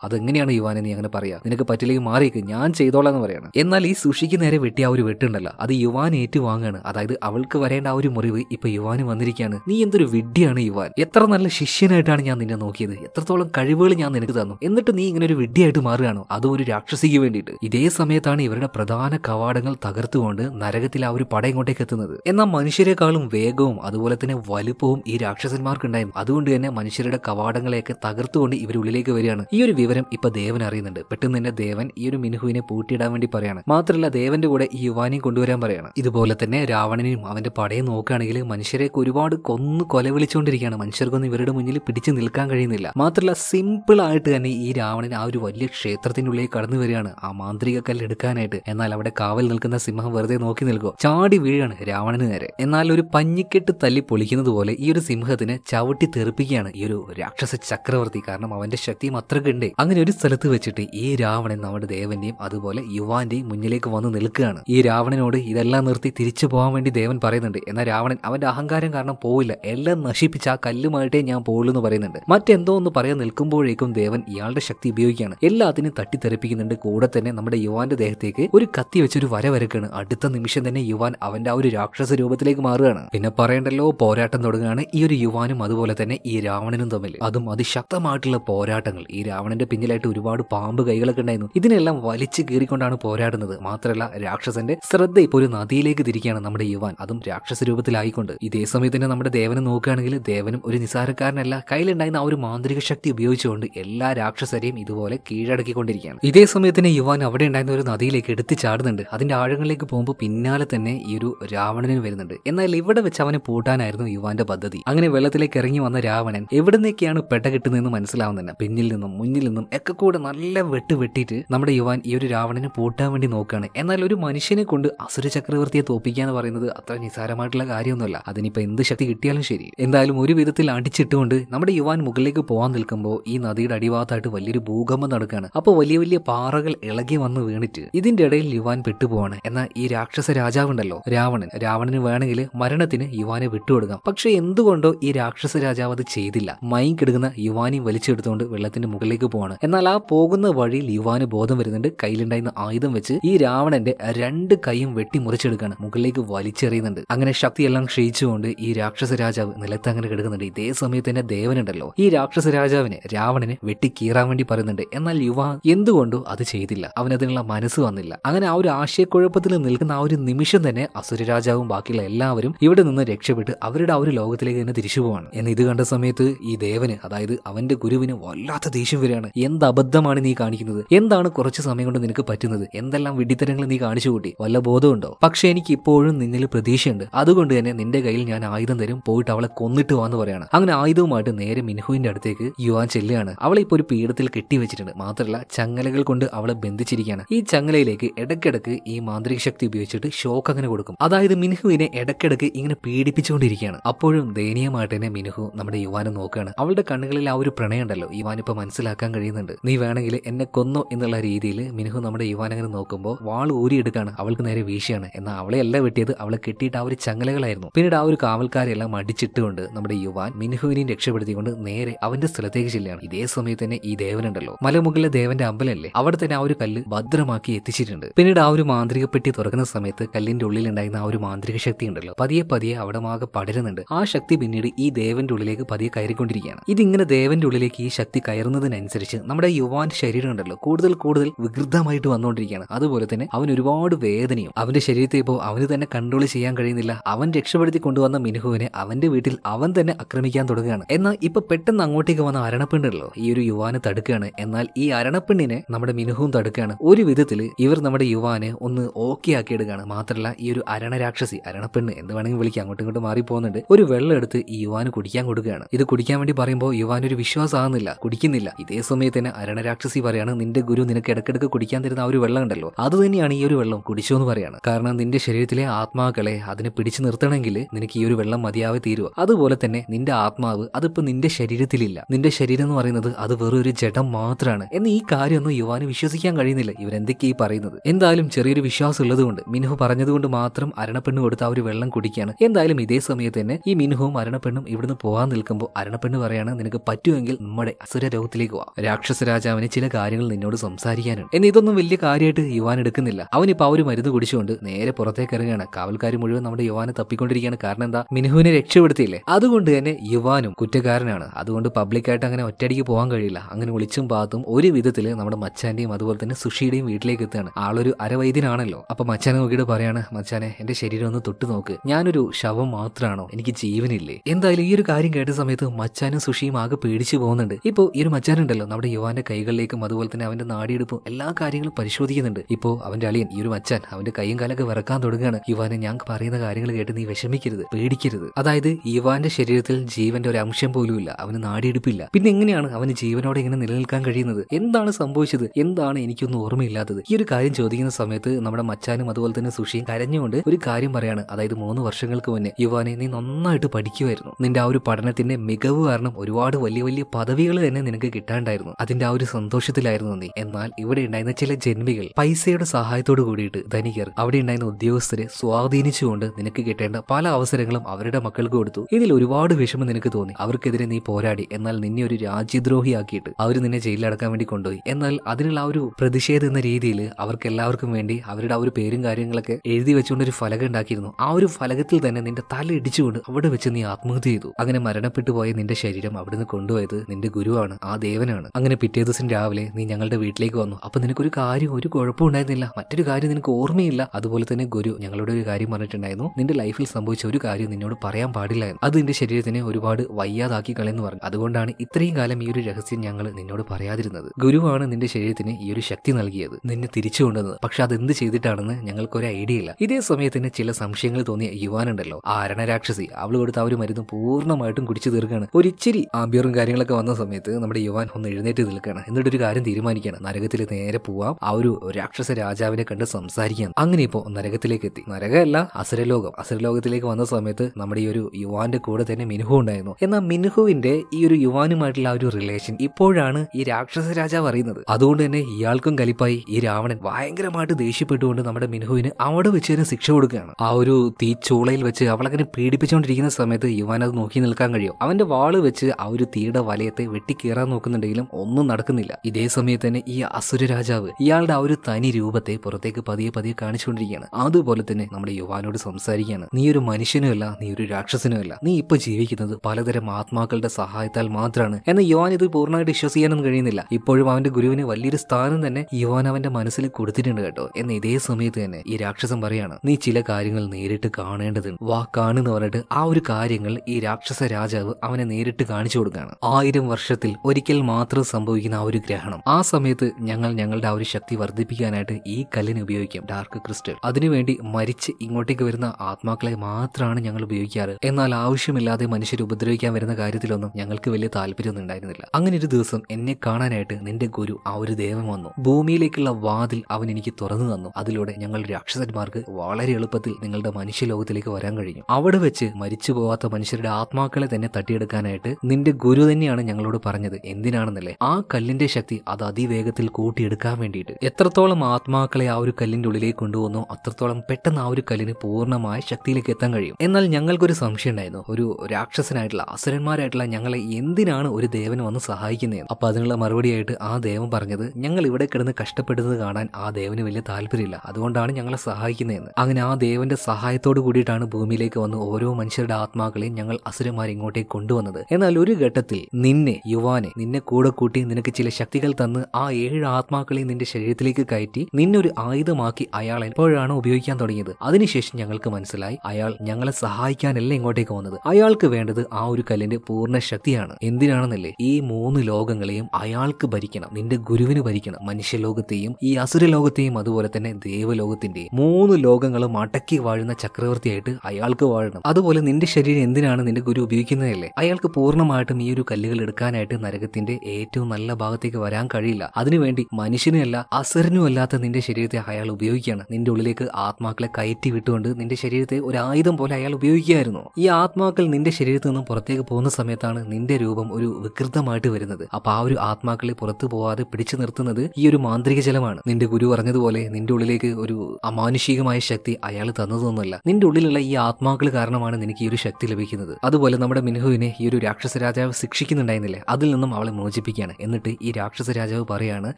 Speaker 1: അതെങ്ങനെയാണ് യുവാനെ നീ അങ്ങനെ പറയാ നിനക്ക് പറ്റില്ലെങ്കിൽ മാറിയേക്ക് ഞാൻ ചെയ്തോളാം എന്ന് പറയാണ് എന്നാൽ ഈ സുഷിക്ക് നേരെ വെട്ടി ആ ഒരു വെട്ടുണ്ടല്ലോ അത് യുവാൻ ഏറ്റുവാങ്ങാണ് അതായത് അവൾക്ക് വരേണ്ട ആ ഒരു മുറിവ് ഇപ്പൊ യുവാന് വന്നിരിക്കുകയാണ് നീ എന്തൊരു വിഡ്ഡിയാണ് യുവാൻ എത്ര നല്ല ശിഷ്യനായിട്ടാണ് ഞാൻ നിന്നെ നോക്കിയത് എത്രത്തോളം കഴിവുകൾ ഞാൻ നിനക്ക് തന്നു എന്നിട്ട് നീ ഇങ്ങനെ ഒരു വിഡ്ഡിയായിട്ട് മാറുകയാണോ അതും ഒരു രാക്ഷസിക്ക് വേണ്ടിയിട്ട് ഇതേ സമയത്താണ് ഇവരുടെ പ്രധാന കവാടങ്ങൾ തകർത്തുകൊണ്ട് നരകത്തിൽ ആ ഒരു പട ഇങ്ങോട്ടേക്ക് എത്തുന്നത് എന്നാൽ മനുഷ്യരെക്കാളും വേഗവും അതുപോലെ തന്നെ വലുപ്പവും ഈ രാക്ഷസന്മാർക്കുണ്ടായിരുന്നു അതുകൊണ്ട് തന്നെ മനുഷ്യരുടെ കവാടങ്ങളെയൊക്കെ തകർത്തുകൊണ്ട് ഇവരുള്ളിലേക്ക് വരികയാണ് ഈ ഒരു വിവരം ഇപ്പൊ ദേവൻ അറിയുന്നുണ്ട് പെട്ടെന്ന് തന്നെ ദേവൻ ഈ ഒരു മിനുഹുവിനെ പൂട്ടിയിടാൻ വേണ്ടി പറയാണ് മാത്രമല്ല ദേവന്റെ കൂടെ ഈ യുവാനെയും കൊണ്ടുവരാൻ പറയാണ് ഇതുപോലെ തന്നെ രാവണനെയും അവന്റെ പടയെ നോക്കുകയാണെങ്കിൽ മനുഷ്യരെയൊക്കെ ഒരുപാട് കൊന്ന് കൊലവിളിച്ചുകൊണ്ടിരിക്കുകയാണ് മനുഷ്യർക്കൊന്നും ഇവരുടെ മുന്നിൽ പിടിച്ചു നിൽക്കാൻ കഴിയുന്നില്ല മാത്രമല്ല സിമ്പിൾ ആയിട്ട് തന്നെ ഈ രാവണൻ ആ ഒരു വലിയ ക്ഷേത്രത്തിനുള്ളിൽ കടന്നു വരികയാണ് ആ മാന്ത്രിക കല്ല് എടുക്കാനായിട്ട് എന്നാൽ അവിടെ കാവൽ നിൽക്കുന്ന സിംഹം വെറുതെ നോക്കി നിൽക്കുക ചാടി വീഴാണ് രാവണന് നേരെ എന്നാൽ ഒരു പഞ്ഞിക്കെട്ട് തല്ലി പൊളിക്കുന്നത് പോലെ ഈ ഒരു സിംഹത്തിനെ ചവിട്ടി തെറിപ്പിക്കുകയാണ് ഈ ഒരു രാക്ഷസ ചക്രവർത്തി കാരണം അവന്റെ ശക്തിയും അത്രക്കുണ്ട് അങ്ങനെ ഒരു സ്ഥലത്ത് വെച്ചിട്ട് ഈ രാവണൻ നമ്മുടെ ദേവന്റെയും അതുപോലെ യുവാന്റെയും മുന്നിലേക്ക് വന്ന് നിൽക്കുകയാണ് ഈ രാവണനോട് ഇതെല്ലാം നിർത്തി തിരിച്ചു പോകാൻ വേണ്ടി ദേവൻ പറയുന്നുണ്ട് എന്നാൽ രാവണൻ അവന്റെ അഹങ്കാരം കാരണം പോവില്ല എല്ലാം നശിപ്പിച്ച് ആ കല്ലുമായിട്ടേ ഞാൻ പോകുള്ളൂ എന്ന് പറയുന്നുണ്ട് മറ്റെന്തോ ഒന്ന് പറയാൻ നിൽക്കുമ്പോഴേക്കും ദേവൻ ഇയാളുടെ ശക്തി ഉപയോഗിക്കുകയാണ് എല്ലാത്തിനും തട്ടിത്തെറിപ്പിക്കുന്നുണ്ട് കൂടെ തന്നെ നമ്മുടെ യുവാന്റെ ദേഹത്തേക്ക് ഒരു കത്തി വെച്ചൊരു വര വരക്കാണ് അടുത്ത നിമിഷം തന്നെ യുവാൻ അവന്റെ ആ ഒരു രാക്ഷസ രൂപത്തിലേക്ക് മാറുകയാണ് പിന്നെ പറയണ്ടല്ലോ പോരാട്ടം തുടങ്ങുകയാണ് ഈ ഒരു യുവാനും അതുപോലെ തന്നെ ഈ രാവണനും തമ്മിൽ അതും അതിശക്തമായിട്ടുള്ള പോരാട്ടങ്ങൾ ഈ രാവണന്റെ പിന്നിലായിട്ട് ഒരുപാട് പാമ്പ് കൈകളൊക്കെ ഉണ്ടായിരുന്നു ഇതിനെല്ലാം വലിച്ചു കീറിക്കൊണ്ടാണ് പോരാടുന്നത് മാത്രമല്ല രാക്ഷസന്റെ ശ്രദ്ധ ഇപ്പോൾ ഒരു നദിയിലേക്ക് തിരിക്കുകയാണ് നമ്മുടെ യുവാൻ അതും രാക്ഷസ രൂപത്തിലായിക്കൊണ്ട് പറയുന്നുണ്ട് ഇതേ സമയത്ത് തന്നെ നമ്മുടെ ദേവനെ നോക്കുകയാണെങ്കിൽ ദേവനും ഒരു നിസാരക്കാരനല്ല കയ്യിലുണ്ടായിരുന്ന ആ ഒരു മാന്ത്രിക ശക്തി ഉപയോഗിച്ചുകൊണ്ട് എല്ലാ രാക്ഷസരെയും ഇതുപോലെ കീഴടക്കിക്കൊണ്ടിരിക്കുകയാണ് ഇതേ സമയത്ത് തന്നെ യുവാൻ അവിടെ ഉണ്ടായിരുന്ന ഒരു നദിയിലേക്ക് എടുത്തു ചാടുന്നുണ്ട് അതിന്റെ ആഴങ്ങളിലേക്ക് പോകുമ്പോൾ പിന്നാലെ തന്നെ ഈ ഒരു രാവണനും വരുന്നുണ്ട് എന്നാൽ ഇവിടെ വെച്ച് അവനെ പൂട്ടാനായിരുന്നു യുവാന്റെ പദ്ധതി അങ്ങനെ വെള്ളത്തിലേക്ക് ഇറങ്ങി വന്ന രാവണൻ എവിടുന്നേക്കാണ് പെട്ട കിട്ടുന്നതെന്ന് മനസ്സിലാവുന്നില്ല പിന്നിൽ നിന്നും മുന്നിൽ നിന്നും ഒക്കെ കൂടെ നല്ല വെട്ട് വെട്ടിയിട്ട് നമ്മുടെ യുവാൻ ഈ ഒരു രാവണനെ പൂട്ടാൻ വേണ്ടി നോക്കുകയാണ് എന്നാൽ ഒരു മനുഷ്യനെ കൊണ്ട് അസുര ചക്രവർത്തിയെ തോപ്പിക്കുക എന്ന് പറയുന്നത് അത്ര നിസാരമായിട്ടുള്ള കാര്യമൊന്നുമല്ല അതിനിപ്പോൾ എന്ത് ശക്തി കിട്ടിയാലും ശരി എന്തായാലും ഒരു വിധത്തിൽ അടിച്ചിട്ടുകൊണ്ട് നമ്മുടെ യുവാൻ മുകളിലേക്ക് പോകാൻ നിൽക്കുമ്പോൾ ഈ നദിയുടെ അടിഭാഗത്തായിട്ട് വലിയൊരു ഭൂകമ്പം നടക്കുകയാണ് അപ്പോൾ വലിയ വലിയ പാറകൾ ഇളകി വന്ന് വീണിട്ട് ഇതിന്റെ ഇടയിൽ യുവാൻ പെട്ടുപോവാണ് എന്നാൽ ഈ രാക്ഷസ ഉണ്ടല്ലോ രാവണൻ രാവണന് വേണമെങ്കിൽ മരണത്തിന് യുവാനെ വിട്ടുകൊടുക്കാം പക്ഷെ എന്തുകൊണ്ടോ ഈ രാക്ഷസ രാജാവ് അത് ചെയ്തില്ല മൈൻ കിടക്കുന്ന യുവാനെ വലിച്ചെടുത്തുകൊണ്ട് വെള്ളത്തിന്റെ മുകളിലേക്ക് പോവാണ് എന്നാൽ ആ പോകുന്ന വഴിയിൽ യുവാന് ബോധം വരുന്നുണ്ട് കയ്യിലുണ്ടായിരുന്ന ആയുധം വെച്ച് ഈ രാവണന്റെ രണ്ട് കൈയും വെട്ടി മുറിച്ചെടുക്കാണ് മുകളിലേക്ക് വലിച്ചെറിയുന്നുണ്ട് അങ്ങനെ ശക്തിയെല്ലാം ക്ഷയിച്ചു ഭരിച്ചുകൊണ്ട് ഈ രാക്ഷസ രാജാവ് നിലത്തങ്ങനെ കിടക്കുന്നുണ്ട് ഇതേ സമയത്ത് തന്നെ ദേവനുണ്ടല്ലോ ഈ രാക്ഷസ രാജാവിനെ രാവണനെ വെട്ടി കീറാൻ വേണ്ടി പറയുന്നുണ്ട് എന്നാൽ യുവ എന്തുകൊണ്ടോ അത് ചെയ്തില്ല അവനതിനുള്ള മനസ്സ് വന്നില്ല അങ്ങനെ ആ ഒരു ആശയക്കുഴപ്പത്തിൽ നിൽക്കുന്ന ആ ഒരു നിമിഷം തന്നെ അസുര രാജാവും ബാക്കിയുള്ള എല്ലാവരും ഇവിടെ നിന്ന് രക്ഷപ്പെട്ട് അവരുടെ ആ ഒരു ലോകത്തിലേക്ക് തന്നെ തിരിച്ചു പോവാണ് എന്ന് ഇത് കണ്ട സമയത്ത് ഈ ദേവന് അതായത് അവന്റെ ഗുരുവിന് വല്ലാത്ത ദേഷ്യം വരികയാണ് എന്ത് അബദ്ധമാണ് നീ കാണിക്കുന്നത് എന്താണ് കുറച്ച് സമയം കൊണ്ട് നിനക്ക് പറ്റുന്നത് എന്തെല്ലാം വിഡിത്തരങ്ങൾ നീ കാണിച്ചു കൂട്ടി വല്ല ബോധമുണ്ടോ പക്ഷെ എനിക്ക് ഇപ്പോഴും നിന്നിൽ പ്രതീക്ഷയുണ്ട് അതുകൊണ്ട് തന്നെ നിന്റെ കയ്യിൽ ഞാൻ ആയുധം തരും പോയിട്ട് അവളെ കൊന്നിട്ട് വാന്ന് പറയാണ് അങ്ങനെ ആയുധവുമായിട്ട് നേരെ മിൻഹുവിന്റെ അടുത്തേക്ക് യുവാൻ ചെല്ലുകയാണ് അവളെ ഇപ്പോൾ ഒരു പീഠത്തിൽ കെട്ടി വെച്ചിട്ടുണ്ട് മാത്രമല്ല ചങ്ങലകൾ കൊണ്ട് അവളെ ബന്ധിച്ചിരിക്കുകയാണ് ഈ ചങ്ങലയിലേക്ക് ഇടക്കിടക്ക് ഈ മാന്ത്രിക ശക്തി ഉപയോഗിച്ചിട്ട് ഷോക്ക് അങ്ങനെ കൊടുക്കും അതായത് മിൻഹുവിനെ ഇടക്കിടക്ക് ഇങ്ങനെ പീഡിപ്പിച്ചുകൊണ്ടിരിക്കുകയാണ് അപ്പോഴും ദയനീയമായിട്ട് തന്നെ മിൻഹു നമ്മുടെ യുവാനെ നോക്കുകയാണ് അവളുടെ കണ്ണുകളിൽ ആ ഒരു പ്രണയം ഉണ്ടല്ലോ യുവാൻ ഇപ്പൊ മനസ്സിലാക്കാൻ കഴിയുന്നുണ്ട് നീ വേണമെങ്കിൽ എന്നെ കൊന്നോ എന്നുള്ള രീതിയിൽ മിൻഹു നമ്മുടെ യുവാൻ അങ്ങനെ നോക്കുമ്പോൾ വാൾ ഊരിയെടുക്കാണ് അവൾക്ക് നേരെ വീശിയാണ് എന്നാൽ അവളെ അല്ല വെട്ടിയത് അവളെ കെട്ടിയിട്ട് ആ ഒരു ചങ്ങലകളായിരുന്നു പിന്നെ പിന്നീട് ആ ഒരു കാവൽക്കാരെല്ലാം അടിച്ചിട്ടുകൊണ്ട് നമ്മുടെ യുവാൻ മിൻഹുവിനെയും രക്ഷപ്പെടുത്തിക്കൊണ്ട് നേരെ അവന്റെ സ്ഥലത്തേക്ക് ചെല്ലുകയാണ് ഇതേ സമയത്ത് തന്നെ ഈ ദേവനുണ്ടല്ലോ മലമുകളിലെ ദേവന്റെ അമ്പലല്ലേ അവിടെ തന്നെ ആ ഒരു കല്ല് ഭദ്രമാക്കി എത്തിച്ചിട്ടുണ്ട് പിന്നീട് ആ ഒരു മാന്ത്രിക പെട്ടി തുറക്കുന്ന സമയത്ത് കല്ലിന്റെ ഉള്ളിൽ ഉണ്ടായിരുന്ന ആ ഒരു മാന്ത്രിക ശക്തി ഉണ്ടല്ലോ പതിയെ പതിയെ അവിടെ മാകെ പടരുന്നുണ്ട് ആ ശക്തി പിന്നീട് ഈ ദേവന്റെ ഉള്ളിലേക്ക് പതിയെ കയറിക്കൊണ്ടിരിക്കുകയാണ് ഇതിങ്ങനെ ദേവന്റെ ഉള്ളിലേക്ക് ഈ ശക്തി കയറുന്നതിനനുസരിച്ച് നമ്മുടെ യുവാന്റെ ശരീരം ഉണ്ടല്ലോ കൂടുതൽ കൂടുതൽ വികൃതമായിട്ട് വന്നുകൊണ്ടിരിക്കുകയാണ് അതുപോലെ തന്നെ അവൻ ഒരുപാട് വേദനയും അവന്റെ ശരീരത്തെ ഇപ്പോൾ അവന് തന്നെ കൺട്രോൾ ചെയ്യാൻ കഴിയുന്നില്ല അവൻ രക്ഷപ്പെടുത്തി കൊണ്ടുവന്ന മിനുഹുവിനെ അവന്റെ വീട്ടിൽ അവൻ തന്നെ ആക്രമിക്കാൻ തുടങ്ങുകയാണ് എന്നാൽ ഇപ്പൊ പെട്ടെന്ന് അങ്ങോട്ടേക്ക് വന്ന അരണപ്പെണ്ണല്ലോ ഈ ഒരു യുവാനെ തടുക്കുകയാണ് എന്നാൽ ഈ അരണപ്പെണ്ണിനെ നമ്മുടെ മിനുഹുവും തടുക്കുകയാണ് ഒരു വിധത്തിൽ ഇവർ നമ്മുടെ യുവാനെ ഒന്ന് ഓക്കെ ആക്കി എടുക്കുകയാണ് മാത്രമല്ല ഈ ഒരു അരണരാക്ഷസി അരണപ്പെണ്ണ് എന്ത് വേണമെങ്കിൽ വിളിക്കാം അങ്ങോട്ടും ഇങ്ങോട്ടും മാറി പോകുന്നുണ്ട് ഒരു വെള്ളം എടുത്ത് ഈ യുവാന് കുടിക്കാൻ കൊടുക്കുകയാണ് ഇത് കുടിക്കാൻ വേണ്ടി പറയുമ്പോൾ യുവാൻ ഒരു വിശ്വാസമാകുന്നില്ല കുടിക്കുന്നില്ല ഇതേ സമയത്ത് തന്നെ അരണരാക്ഷസി പറയാണ് നിന്റെ ഗുരു നിനക്ക് ഇടക്കിടക്ക് കുടിക്കാൻ തരുന്ന ആ ഒരു വെള്ളം ഉണ്ടല്ലോ അത് തന്നെയാണ് ഈ ഒരു വെള്ളം കുടിച്ചോ എന്ന് പറയാണ് കാരണം നിന്റെ ശരീരത്തിലെ ആത്മാക്കളെ അതിനെ പിടിച്ചു നിർത്തണമെങ്കിൽ നിനക്ക് ഈ ഒരു വെള്ളം മതിയാവെ തീരുക അതുപോലെ തന്നെ നിന്റെ ആത്മാവ് അതിപ്പോ നിന്റെ ശരീരത്തിലില്ല നിന്റെ ശരീരം എന്ന് പറയുന്നത് അത് വെറൊരു ഒരു ജഡം മാത്രമാണ് എന്ന് ഈ കാര്യമൊന്നും യുവാന് വിശ്വസിക്കാൻ കഴിയുന്നില്ല ഇവരെന്തൊക്കെ ഈ പറയുന്നത് എന്തായാലും ചെറിയൊരു വിശ്വാസം ഉള്ളതുകൊണ്ട് മിനുഹു പറഞ്ഞതുകൊണ്ട് മാത്രം അരണപ്പെണ്ണ് കൊടുത്ത ആ ഒരു വെള്ളം കുടിക്കുകയാണ് എന്തായാലും ഇതേ സമയത്ത് തന്നെ ഈ മിനുഹവും അരണപ്പെണ്ണും ഇവിടുന്ന് പോകാൻ നിൽക്കുമ്പോൾ അരണപ്പെണ്ണ് പറയാണ് നിനക്ക് പറ്റുമെങ്കിൽ നമ്മുടെ അസുര രോഗത്തിലേക്ക് പോവാം രാക്ഷസ രാജാവിന് ചില കാര്യങ്ങൾ നിന്നോട് സംസാരിക്കാനുണ്ട് എന്ന് ഇതൊന്നും വലിയ കാര്യമായിട്ട് യുവാൻ എടുക്കുന്നില്ല അവനിപ്പോൾ ആ ഒരു മരുന്ന് കുടിച്ചുകൊണ്ട് നേരെ പുറത്തേക്ക് ഇറങ്ങുകയാണ് കാവൽക്കാർ മുഴുവൻ നമ്മുടെ യുവാനെ തപ്പിക്കൊണ്ടിരിക്കുകയാണ് കാരണം എന്താ മിനുഹുവിനെ രക്ഷപ്പെടുത്തിയില്ലേ അതുകൊണ്ട് തന്നെ യുവാനും കുറ്റക്കാരനാണ് അതുകൊണ്ട് പബ്ലിക്കായിട്ട് അങ്ങനെ ഒറ്റയടിക്ക് പോകാൻ കഴിയില്ല അങ്ങനെ ഒളിച്ചും പാത്തും ഒരു വിധത്തില് നമ്മുടെ മച്ചാന്റെയും അതുപോലെ തന്നെ സുഷിയുടെയും വീട്ടിലേക്ക് എത്തുകയാണ് ആളൊരു അരവൈദ്യനാണല്ലോ അപ്പൊ മച്ചാനെ നോക്കിയിട്ട് പറയാണ് മച്ചാനെ എന്റെ ശരീരം ഒന്ന് തൊട്ടു നോക്ക് ഞാനൊരു ശവം മാത്രമാണോ എനിക്ക് ജീവനില്ലേ എന്തായാലും ഈ ഒരു കാര്യം കേട്ട സമയത്ത് മച്ചാനും സുഷിയും ആകെ പേടിച്ചു പോകുന്നുണ്ട് ഇപ്പോ ഈ ഒരു മച്ചാനുണ്ടല്ലോ നമ്മുടെ യുവാന്റെ കൈകളിലേക്കും അതുപോലെ തന്നെ അവന്റെ നാടിയെടുപ്പും എല്ലാ കാര്യങ്ങളും പരിശോധിക്കുന്നുണ്ട് ഇപ്പോ അവന്റെ അളിയൻ ഈ ഒരു മച്ചാൻ അവന്റെ കൈയും കാലൊക്കെ വിറക്കാൻ തുടങ്ങുകയാണ് യുവാനെ ഞാൻ പറയുന്ന കാര്യങ്ങൾ കേട്ട് നീ വിഷമിക്കരുത് പേടിക്കരുത് പേടിക്കരുത് അതായത് ഇവാന്റെ ശരീരത്തിൽ ജീവന്റെ ഒരു അംശം പോലും ഇല്ല അവന് നാടിയെടുപ്പില്ല പിന്നെ എങ്ങനെയാണ് അവന് ജീവനോടെ ഇങ്ങനെ നിലനിൽക്കാൻ കഴിയുന്നത് എന്താണ് സംഭവിച്ചത് എന്താണ് എനിക്കൊന്നും ഓർമ്മയില്ലാത്തത് ഈ ഒരു കാര്യം ചോദിക്കുന്ന സമയത്ത് നമ്മുടെ മച്ചാനും അതുപോലെ തന്നെ സുഷിയും കരഞ്ഞുകൊണ്ട് ഒരു കാര്യം പറയാണ് അതായത് മൂന്ന് വർഷങ്ങൾക്ക് മുന്നേ യുവാനെ നീ നന്നായിട്ട് പഠിക്കുമായിരുന്നു നിന്റെ ആ ഒരു പഠനത്തിന്റെ മികവ് കാരണം ഒരുപാട് വലിയ വലിയ പദവികൾ തന്നെ നിനക്ക് കിട്ടാണ്ടായിരുന്നു അതിന്റെ ആ ഒരു സന്തോഷത്തിലായിരുന്നു നീ എന്നാൽ ഇവിടെ ഉണ്ടായിരുന്ന ചില ജന്മികൾ പൈസയുടെ സഹായത്തോട് കൂടിയിട്ട് ധനികർ അവിടെ ഉണ്ടായിരുന്ന ഉദ്യോഗസ്ഥരെ സ്വാധീനിച്ചുകൊണ്ട് നിനക്ക് കിട്ടേണ്ട പല അവസരങ്ങളും അവരുടെ മക്കൾക്ക് കൊടുത്തു ഇതിൽ ഒരുപാട് വിഷമം നിനക്ക് തോന്നി അവർക്കെതിരെ നീ പോരാടി എന്നാൽ നിന്നെ ഒരു രാജ്യദ്രോഹിയാക്കിയിട്ട് അവർ നിന്നെ ജയിലിലടക്കാൻ വേണ്ടി കൊണ്ടുപോയി എന്നാൽ അതിനുള്ള ആ ഒരു പ്രതിഷേധം എന്ന രീതിയിൽ അവർക്ക് എല്ലാവർക്കും വേണ്ടി അവരുടെ ആ ഒരു പേരും കാര്യങ്ങളൊക്കെ എഴുതി വെച്ചുകൊണ്ട് ഒരു ഫലകം ഉണ്ടാക്കിയിരുന്നു ആ ഒരു ഫലകത്തിൽ തന്നെ നിന്റെ തല ഇടിച്ചുകൊണ്ട് അവിടെ വെച്ച് നീ ആത്മഹത്യ ചെയ്തു അങ്ങനെ മരണപ്പെട്ടു പോയ നിന്റെ ശരീരം അവിടുന്ന് കൊണ്ടുപോയത് നിന്റെ ഗുരുവാണ് ആ ദേവനാണ് അങ്ങനെ പിറ്റേ ദിവസം രാവിലെ നീ ഞങ്ങളുടെ വീട്ടിലേക്ക് വന്നു അപ്പൊ നിനക്കൊരു കാര്യം ഒരു കുഴപ്പമുണ്ടായിരുന്നില്ല മറ്റൊരു കാര്യം നിനക്ക് ഓർമ്മയില്ല അതുപോലെ തന്നെ ഗുരു ഞങ്ങളുടെ ഒരു കാര്യം പറഞ്ഞിട്ടുണ്ടായിരുന്നു നിന്റെ ലൈഫിൽ സംഭവിച്ച സംബന്ധിച്ച് ഒരു കാര്യം നിന്നോട് പറയാൻ പാടില്ല എന്ന് അത് നിന്റെ ശരീരത്തിനെ ഒരുപാട് വയ്യാതാക്കി കളയെന്ന് പറഞ്ഞു അതുകൊണ്ടാണ് ഇത്രയും കാലം ഈ ഒരു രഹസ്യം ഞങ്ങൾ നിന്നോട് പറയാതിരുന്നത് ഗുരുവാണ് നിന്റെ ശരീരത്തിന് ഈ ഒരു ശക്തി നൽകിയത് നിന്നെ തിരിച്ചു കൊണ്ടുവന്നത് പക്ഷെ അതെന്ത് ചെയ്തിട്ടാണെന്ന് ഒരു ഐഡിയ ഇല്ല ഇതേ സമയത്തിന് ചില സംശയങ്ങൾ തോന്നിയ യുവാനുണ്ടല്ലോ ആരണ രാക്ഷസി അവൾ കൊടുത്ത ആ ഒരു മരുന്ന് പൂർണ്ണമായിട്ടും കുടിച്ചു തീർക്കുകയാണ് ഇച്ചിരി ആംബിയറും കാര്യങ്ങളൊക്കെ വന്ന സമയത്ത് നമ്മുടെ യുവാൻ ഒന്ന് എഴുന്നേറ്റ് നിൽക്കുകയാണ് എന്നിട്ടൊരു കാര്യം തീരുമാനിക്കുകയാണ് നരകത്തിൽ നേരെ പോവാം ആ ഒരു രാക്ഷസ രാജാവിനെ കണ്ട് സംസാരിക്കാം അങ്ങനെ ഇപ്പോ നരകത്തിലേക്ക് എത്തി നരകല്ല അസുരലോകം അസുരലോകത്തിലേക്ക് വന്ന സമയത്ത് നമ്മുടെ ഈ ഒരു യുവാന്റെ കൂടെ തന്നെ മിനുഹു ഉണ്ടായിരുന്നു എന്നാൽ മിനുഹുവിന്റെ ഈ ഒരു യുവാനുമായിട്ടുള്ള ഒരു റിലേഷൻ ഇപ്പോഴാണ് ഈ രാക്ഷസ രാജാവ് അറിയുന്നത് അതുകൊണ്ട് തന്നെ ഇയാൾക്കും കലിപ്പായി ഈ രാവണൻ ഭയങ്കരമായിട്ട് ദേഷ്യപ്പെട്ടുകൊണ്ട് നമ്മുടെ മിനുഹുവിന് അവിടെ വെച്ച് തന്നെ ശിക്ഷ കൊടുക്കുകയാണ് ആ ഒരു തീച്ചൂളയിൽ വെച്ച് അവളങ്ങനെ പീഡിപ്പിച്ചുകൊണ്ടിരിക്കുന്ന സമയത്ത് യുവാൻ അത് നോക്കി നിൽക്കാൻ കഴിയും അവന്റെ വാള് വെച്ച് ആ ഒരു തീയുടെ വലയത്തെ വെട്ടിക്കീറാൻ നോക്കുന്നുണ്ടെങ്കിലും ഒന്നും നടക്കുന്നില്ല ഇതേ സമയത്ത് തന്നെ ഈ അസുര രാജാവ് ഇയാളുടെ ആ ഒരു തനി രൂപത്തെ പുറത്തേക്ക് പതിയെ പതിയെ കാണിച്ചുകൊണ്ടിരിക്കുകയാണ് അതുപോലെ തന്നെ നമ്മുടെ യുവാനോട് സംസാരിക്കുകയാണ് നീ ഒരു മനുഷ്യ മനുഷ്യനുമല്ല നീ ഒരു രാക്ഷസനുമല്ല നീ ഇപ്പൊ ജീവിക്കുന്നത് പലതരം ആത്മാക്കളുടെ സഹായത്താൽ മാത്രമാണ് എന്നാൽ യുവാൻ ഇത് പൂർണ്ണമായിട്ട് വിശ്വസിക്കാനൊന്നും കഴിയുന്നില്ല ഇപ്പോഴും അവന്റെ ഗുരുവിന് വലിയൊരു സ്ഥാനം തന്നെ യുവാൻ അവന്റെ മനസ്സിൽ കൊടുത്തിട്ടുണ്ട് കേട്ടോ എന്ന് ഇതേ സമയത്ത് തന്നെ ഈ രാക്ഷസൻ പറയാണ് നീ ചില കാര്യങ്ങൾ നേരിട്ട് കാണേണ്ടതുണ്ട് വാ കാണുന്ന പറഞ്ഞിട്ട് ആ ഒരു കാര്യങ്ങൾ ഈ രാക്ഷസ രാജാവ് അവനെ നേരിട്ട് കാണിച്ചു കൊടുക്കുകയാണ് ആയിരം വർഷത്തിൽ ഒരിക്കൽ മാത്രം സംഭവിക്കുന്ന ആ ഒരു ഗ്രഹണം ആ സമയത്ത് ഞങ്ങൾ ഞങ്ങളുടെ ആ ഒരു ശക്തി വർദ്ധിപ്പിക്കാനായിട്ട് ഈ കല്ലിനെ ഉപയോഗിക്കും ഡാർക്ക് ക്രിസ്റ്റൽ അതിനുവേണ്ടി മരിച്ച് ഇങ്ങോട്ടേക്ക് വരുന്ന ആത്മാക്കളെ മാത്രം മാത്രമാണ് ഞങ്ങൾ ഉപയോഗിക്കാറ് എന്നാൽ ആവശ്യമില്ലാതെ മനുഷ്യരെ ഉപദ്രവിക്കാൻ വരുന്ന കാര്യത്തിലൊന്നും ഞങ്ങൾക്ക് വലിയ താല്പര്യമൊന്നും ഉണ്ടായിരുന്നില്ല അങ്ങനെ ഒരു ദിവസം എന്നെ കാണാനായിട്ട് നിന്റെ ഗുരു ആ ഒരു ദേവം വന്നു ഭൂമിയിലേക്കുള്ള വാതിൽ അവൻ എനിക്ക് തുറന്നു തന്നു അതിലൂടെ ഞങ്ങൾ രാക്ഷസന്മാർക്ക് വളരെ എളുപ്പത്തിൽ നിങ്ങളുടെ മനുഷ്യലോകത്തിലേക്ക് വരാൻ കഴിഞ്ഞു അവിടെ വെച്ച് മരിച്ചു പോവാത്ത മനുഷ്യരുടെ ആത്മാക്കളെ തന്നെ തട്ടിയെടുക്കാനായിട്ട് നിന്റെ ഗുരു തന്നെയാണ് ഞങ്ങളോട് പറഞ്ഞത് എന്തിനാണെന്നല്ലേ ആ കല്ലിന്റെ ശക്തി അത് അതിവേഗത്തിൽ കൂട്ടിയെടുക്കാൻ വേണ്ടിയിട്ട് എത്രത്തോളം ആത്മാക്കളെ ആ ഒരു കല്ലിന്റെ ഉള്ളിലേക്ക് കൊണ്ടുവന്നോ അത്രത്തോളം പെട്ടെന്ന് ആ ഒരു കല്ലിന് പൂർണ്ണമായ ശക്തിയിലേക്ക് എത്താൻ കഴിയും എന്നാൽ ഞങ്ങൾക്കൊരു സംശയം ഉണ്ടായിരുന്നു ഒരു രാക്ഷസനായിട്ടുള്ള അസുരന്മാരായിട്ടുള്ള ഞങ്ങളെ എന്തിനാണ് ഒരു ദേവൻ വന്ന് സഹായിക്കുന്നതെന്ന് അപ്പൊ അതിനുള്ള മറുപടിയായിട്ട് ആ ദേവൻ പറഞ്ഞത് ഞങ്ങൾ ഇവിടെ കിടന്ന് കഷ്ടപ്പെടുന്നത് കാണാൻ ആ ദേവന് വലിയ താല്പര്യമില്ല അതുകൊണ്ടാണ് ഞങ്ങളെ സഹായിക്കുന്നതെന്ന് അങ്ങനെ ആ ദേവന്റെ സഹായത്തോട് കൂടിയിട്ടാണ് ഭൂമിയിലേക്ക് വന്ന് ഓരോ മനുഷ്യരുടെ ആത്മാക്കളെയും ഞങ്ങൾ അസുരന്മാർ ഇങ്ങോട്ടേക്ക് കൊണ്ടുവന്നത് എന്നാൽ ഒരു ഘട്ടത്തിൽ നിന്നെ യുവാനെ നിന്നെ കൂടെ കൂട്ടി നിനക്ക് ചില ശക്തികൾ തന്ന് ആ ഏഴ് ആത്മാക്കളെ നിന്റെ ശരീരത്തിലേക്ക് കയറ്റി നിന്നൊരു ആയുധമാക്കി അയാൾ എപ്പോഴാണ് ഉപയോഗിക്കാൻ തുടങ്ങിയത് അതിനുശേഷം ഞങ്ങൾക്ക് മനസ്സിലായി അയാൾ ഞങ്ങളെ സഹായിക്കാനല്ലേ ഇങ്ങോട്ടേക്ക് വന്നത് അയാൾക്ക് വേണ്ടത് ആ ഒരു കല്ലിന്റെ പൂർണ്ണ ശക്തിയാണ് എന്തിനാണെന്നല്ലേ ഈ മൂന്ന് ലോകങ്ങളെയും അയാൾക്ക് ഭരിക്കണം നിന്റെ ഗുരുവിന് ഭരിക്കണം മനുഷ്യലോകത്തെയും ഈ അസുര ലോകത്തെയും അതുപോലെ തന്നെ ദേവലോകത്തിന്റെയും മൂന്ന് ലോകങ്ങളും അടക്കി വാഴുന്ന ചക്രവർത്തിയായിട്ട് അയാൾക്ക് വാഴണം അതുപോലെ നിന്റെ ശരീരം എന്തിനാണ് നിന്റെ ഗുരു ഉപയോഗിക്കുന്നതല്ലേ അയാൾക്ക് പൂർണ്ണമായിട്ടും ഈ ഒരു കല്ലുകൾ എടുക്കാനായിട്ട് നരകത്തിന്റെ ഏറ്റവും നല്ല ഭാഗത്തേക്ക് വരാൻ കഴിയില്ല അതിനുവേണ്ടി മനുഷ്യനുമല്ല അസുരനും അല്ലാത്ത നിന്റെ ശരീരത്തെ അയാൾ ഉപയോഗിക്കുകയാണ് നിന്റെ ഉള്ളിലേക്ക് ആത്മാക്കളെ കയറ്റി വിട്ടുകൊണ്ട് നിന്റെ ശരീരത്തെ ഒരു ആയുധം പോലെ അയാൾ ഉപയോഗിക്കുമായിരുന്നു ഈ ആത്മാക്കൾ നിന്റെ ശരീരത്തിൽ നിന്നും പുറത്തേക്ക് പോകുന്ന സമയത്താണ് നിന്റെ രൂപം ഒരു വികൃതമായിട്ട് വരുന്നത് അപ്പൊ ആ ഒരു ആത്മാക്കളെ പുറത്തു പോവാതെ പിടിച്ചു നിർത്തുന്നത് ഈ ഒരു മാന്ത്രിക ജലമാണ് നിന്റെ ഗുരു പറഞ്ഞതുപോലെ നിന്റെ ഉള്ളിലേക്ക് ഒരു അമാനുഷികമായ ശക്തി അയാൾ തന്നതൊന്നുമല്ല നിന്റെ ഉള്ളിലുള്ള ഈ ആത്മാക്കൾ കാരണമാണ് നിനക്ക് ഈ ഒരു ശക്തി ലഭിക്കുന്നത് അതുപോലെ നമ്മുടെ മിൻഹുവിനെ ഈ ഒരു രാക്ഷസ രാജാവ് ശിക്ഷിക്കുന്നുണ്ടായിരുന്നില്ലേ അതിൽ നിന്നും അവളെ മോചിപ്പിക്കുകയാണ് എന്നിട്ട് ഈ രാക്ഷസ രാജാവ് പറയാണ്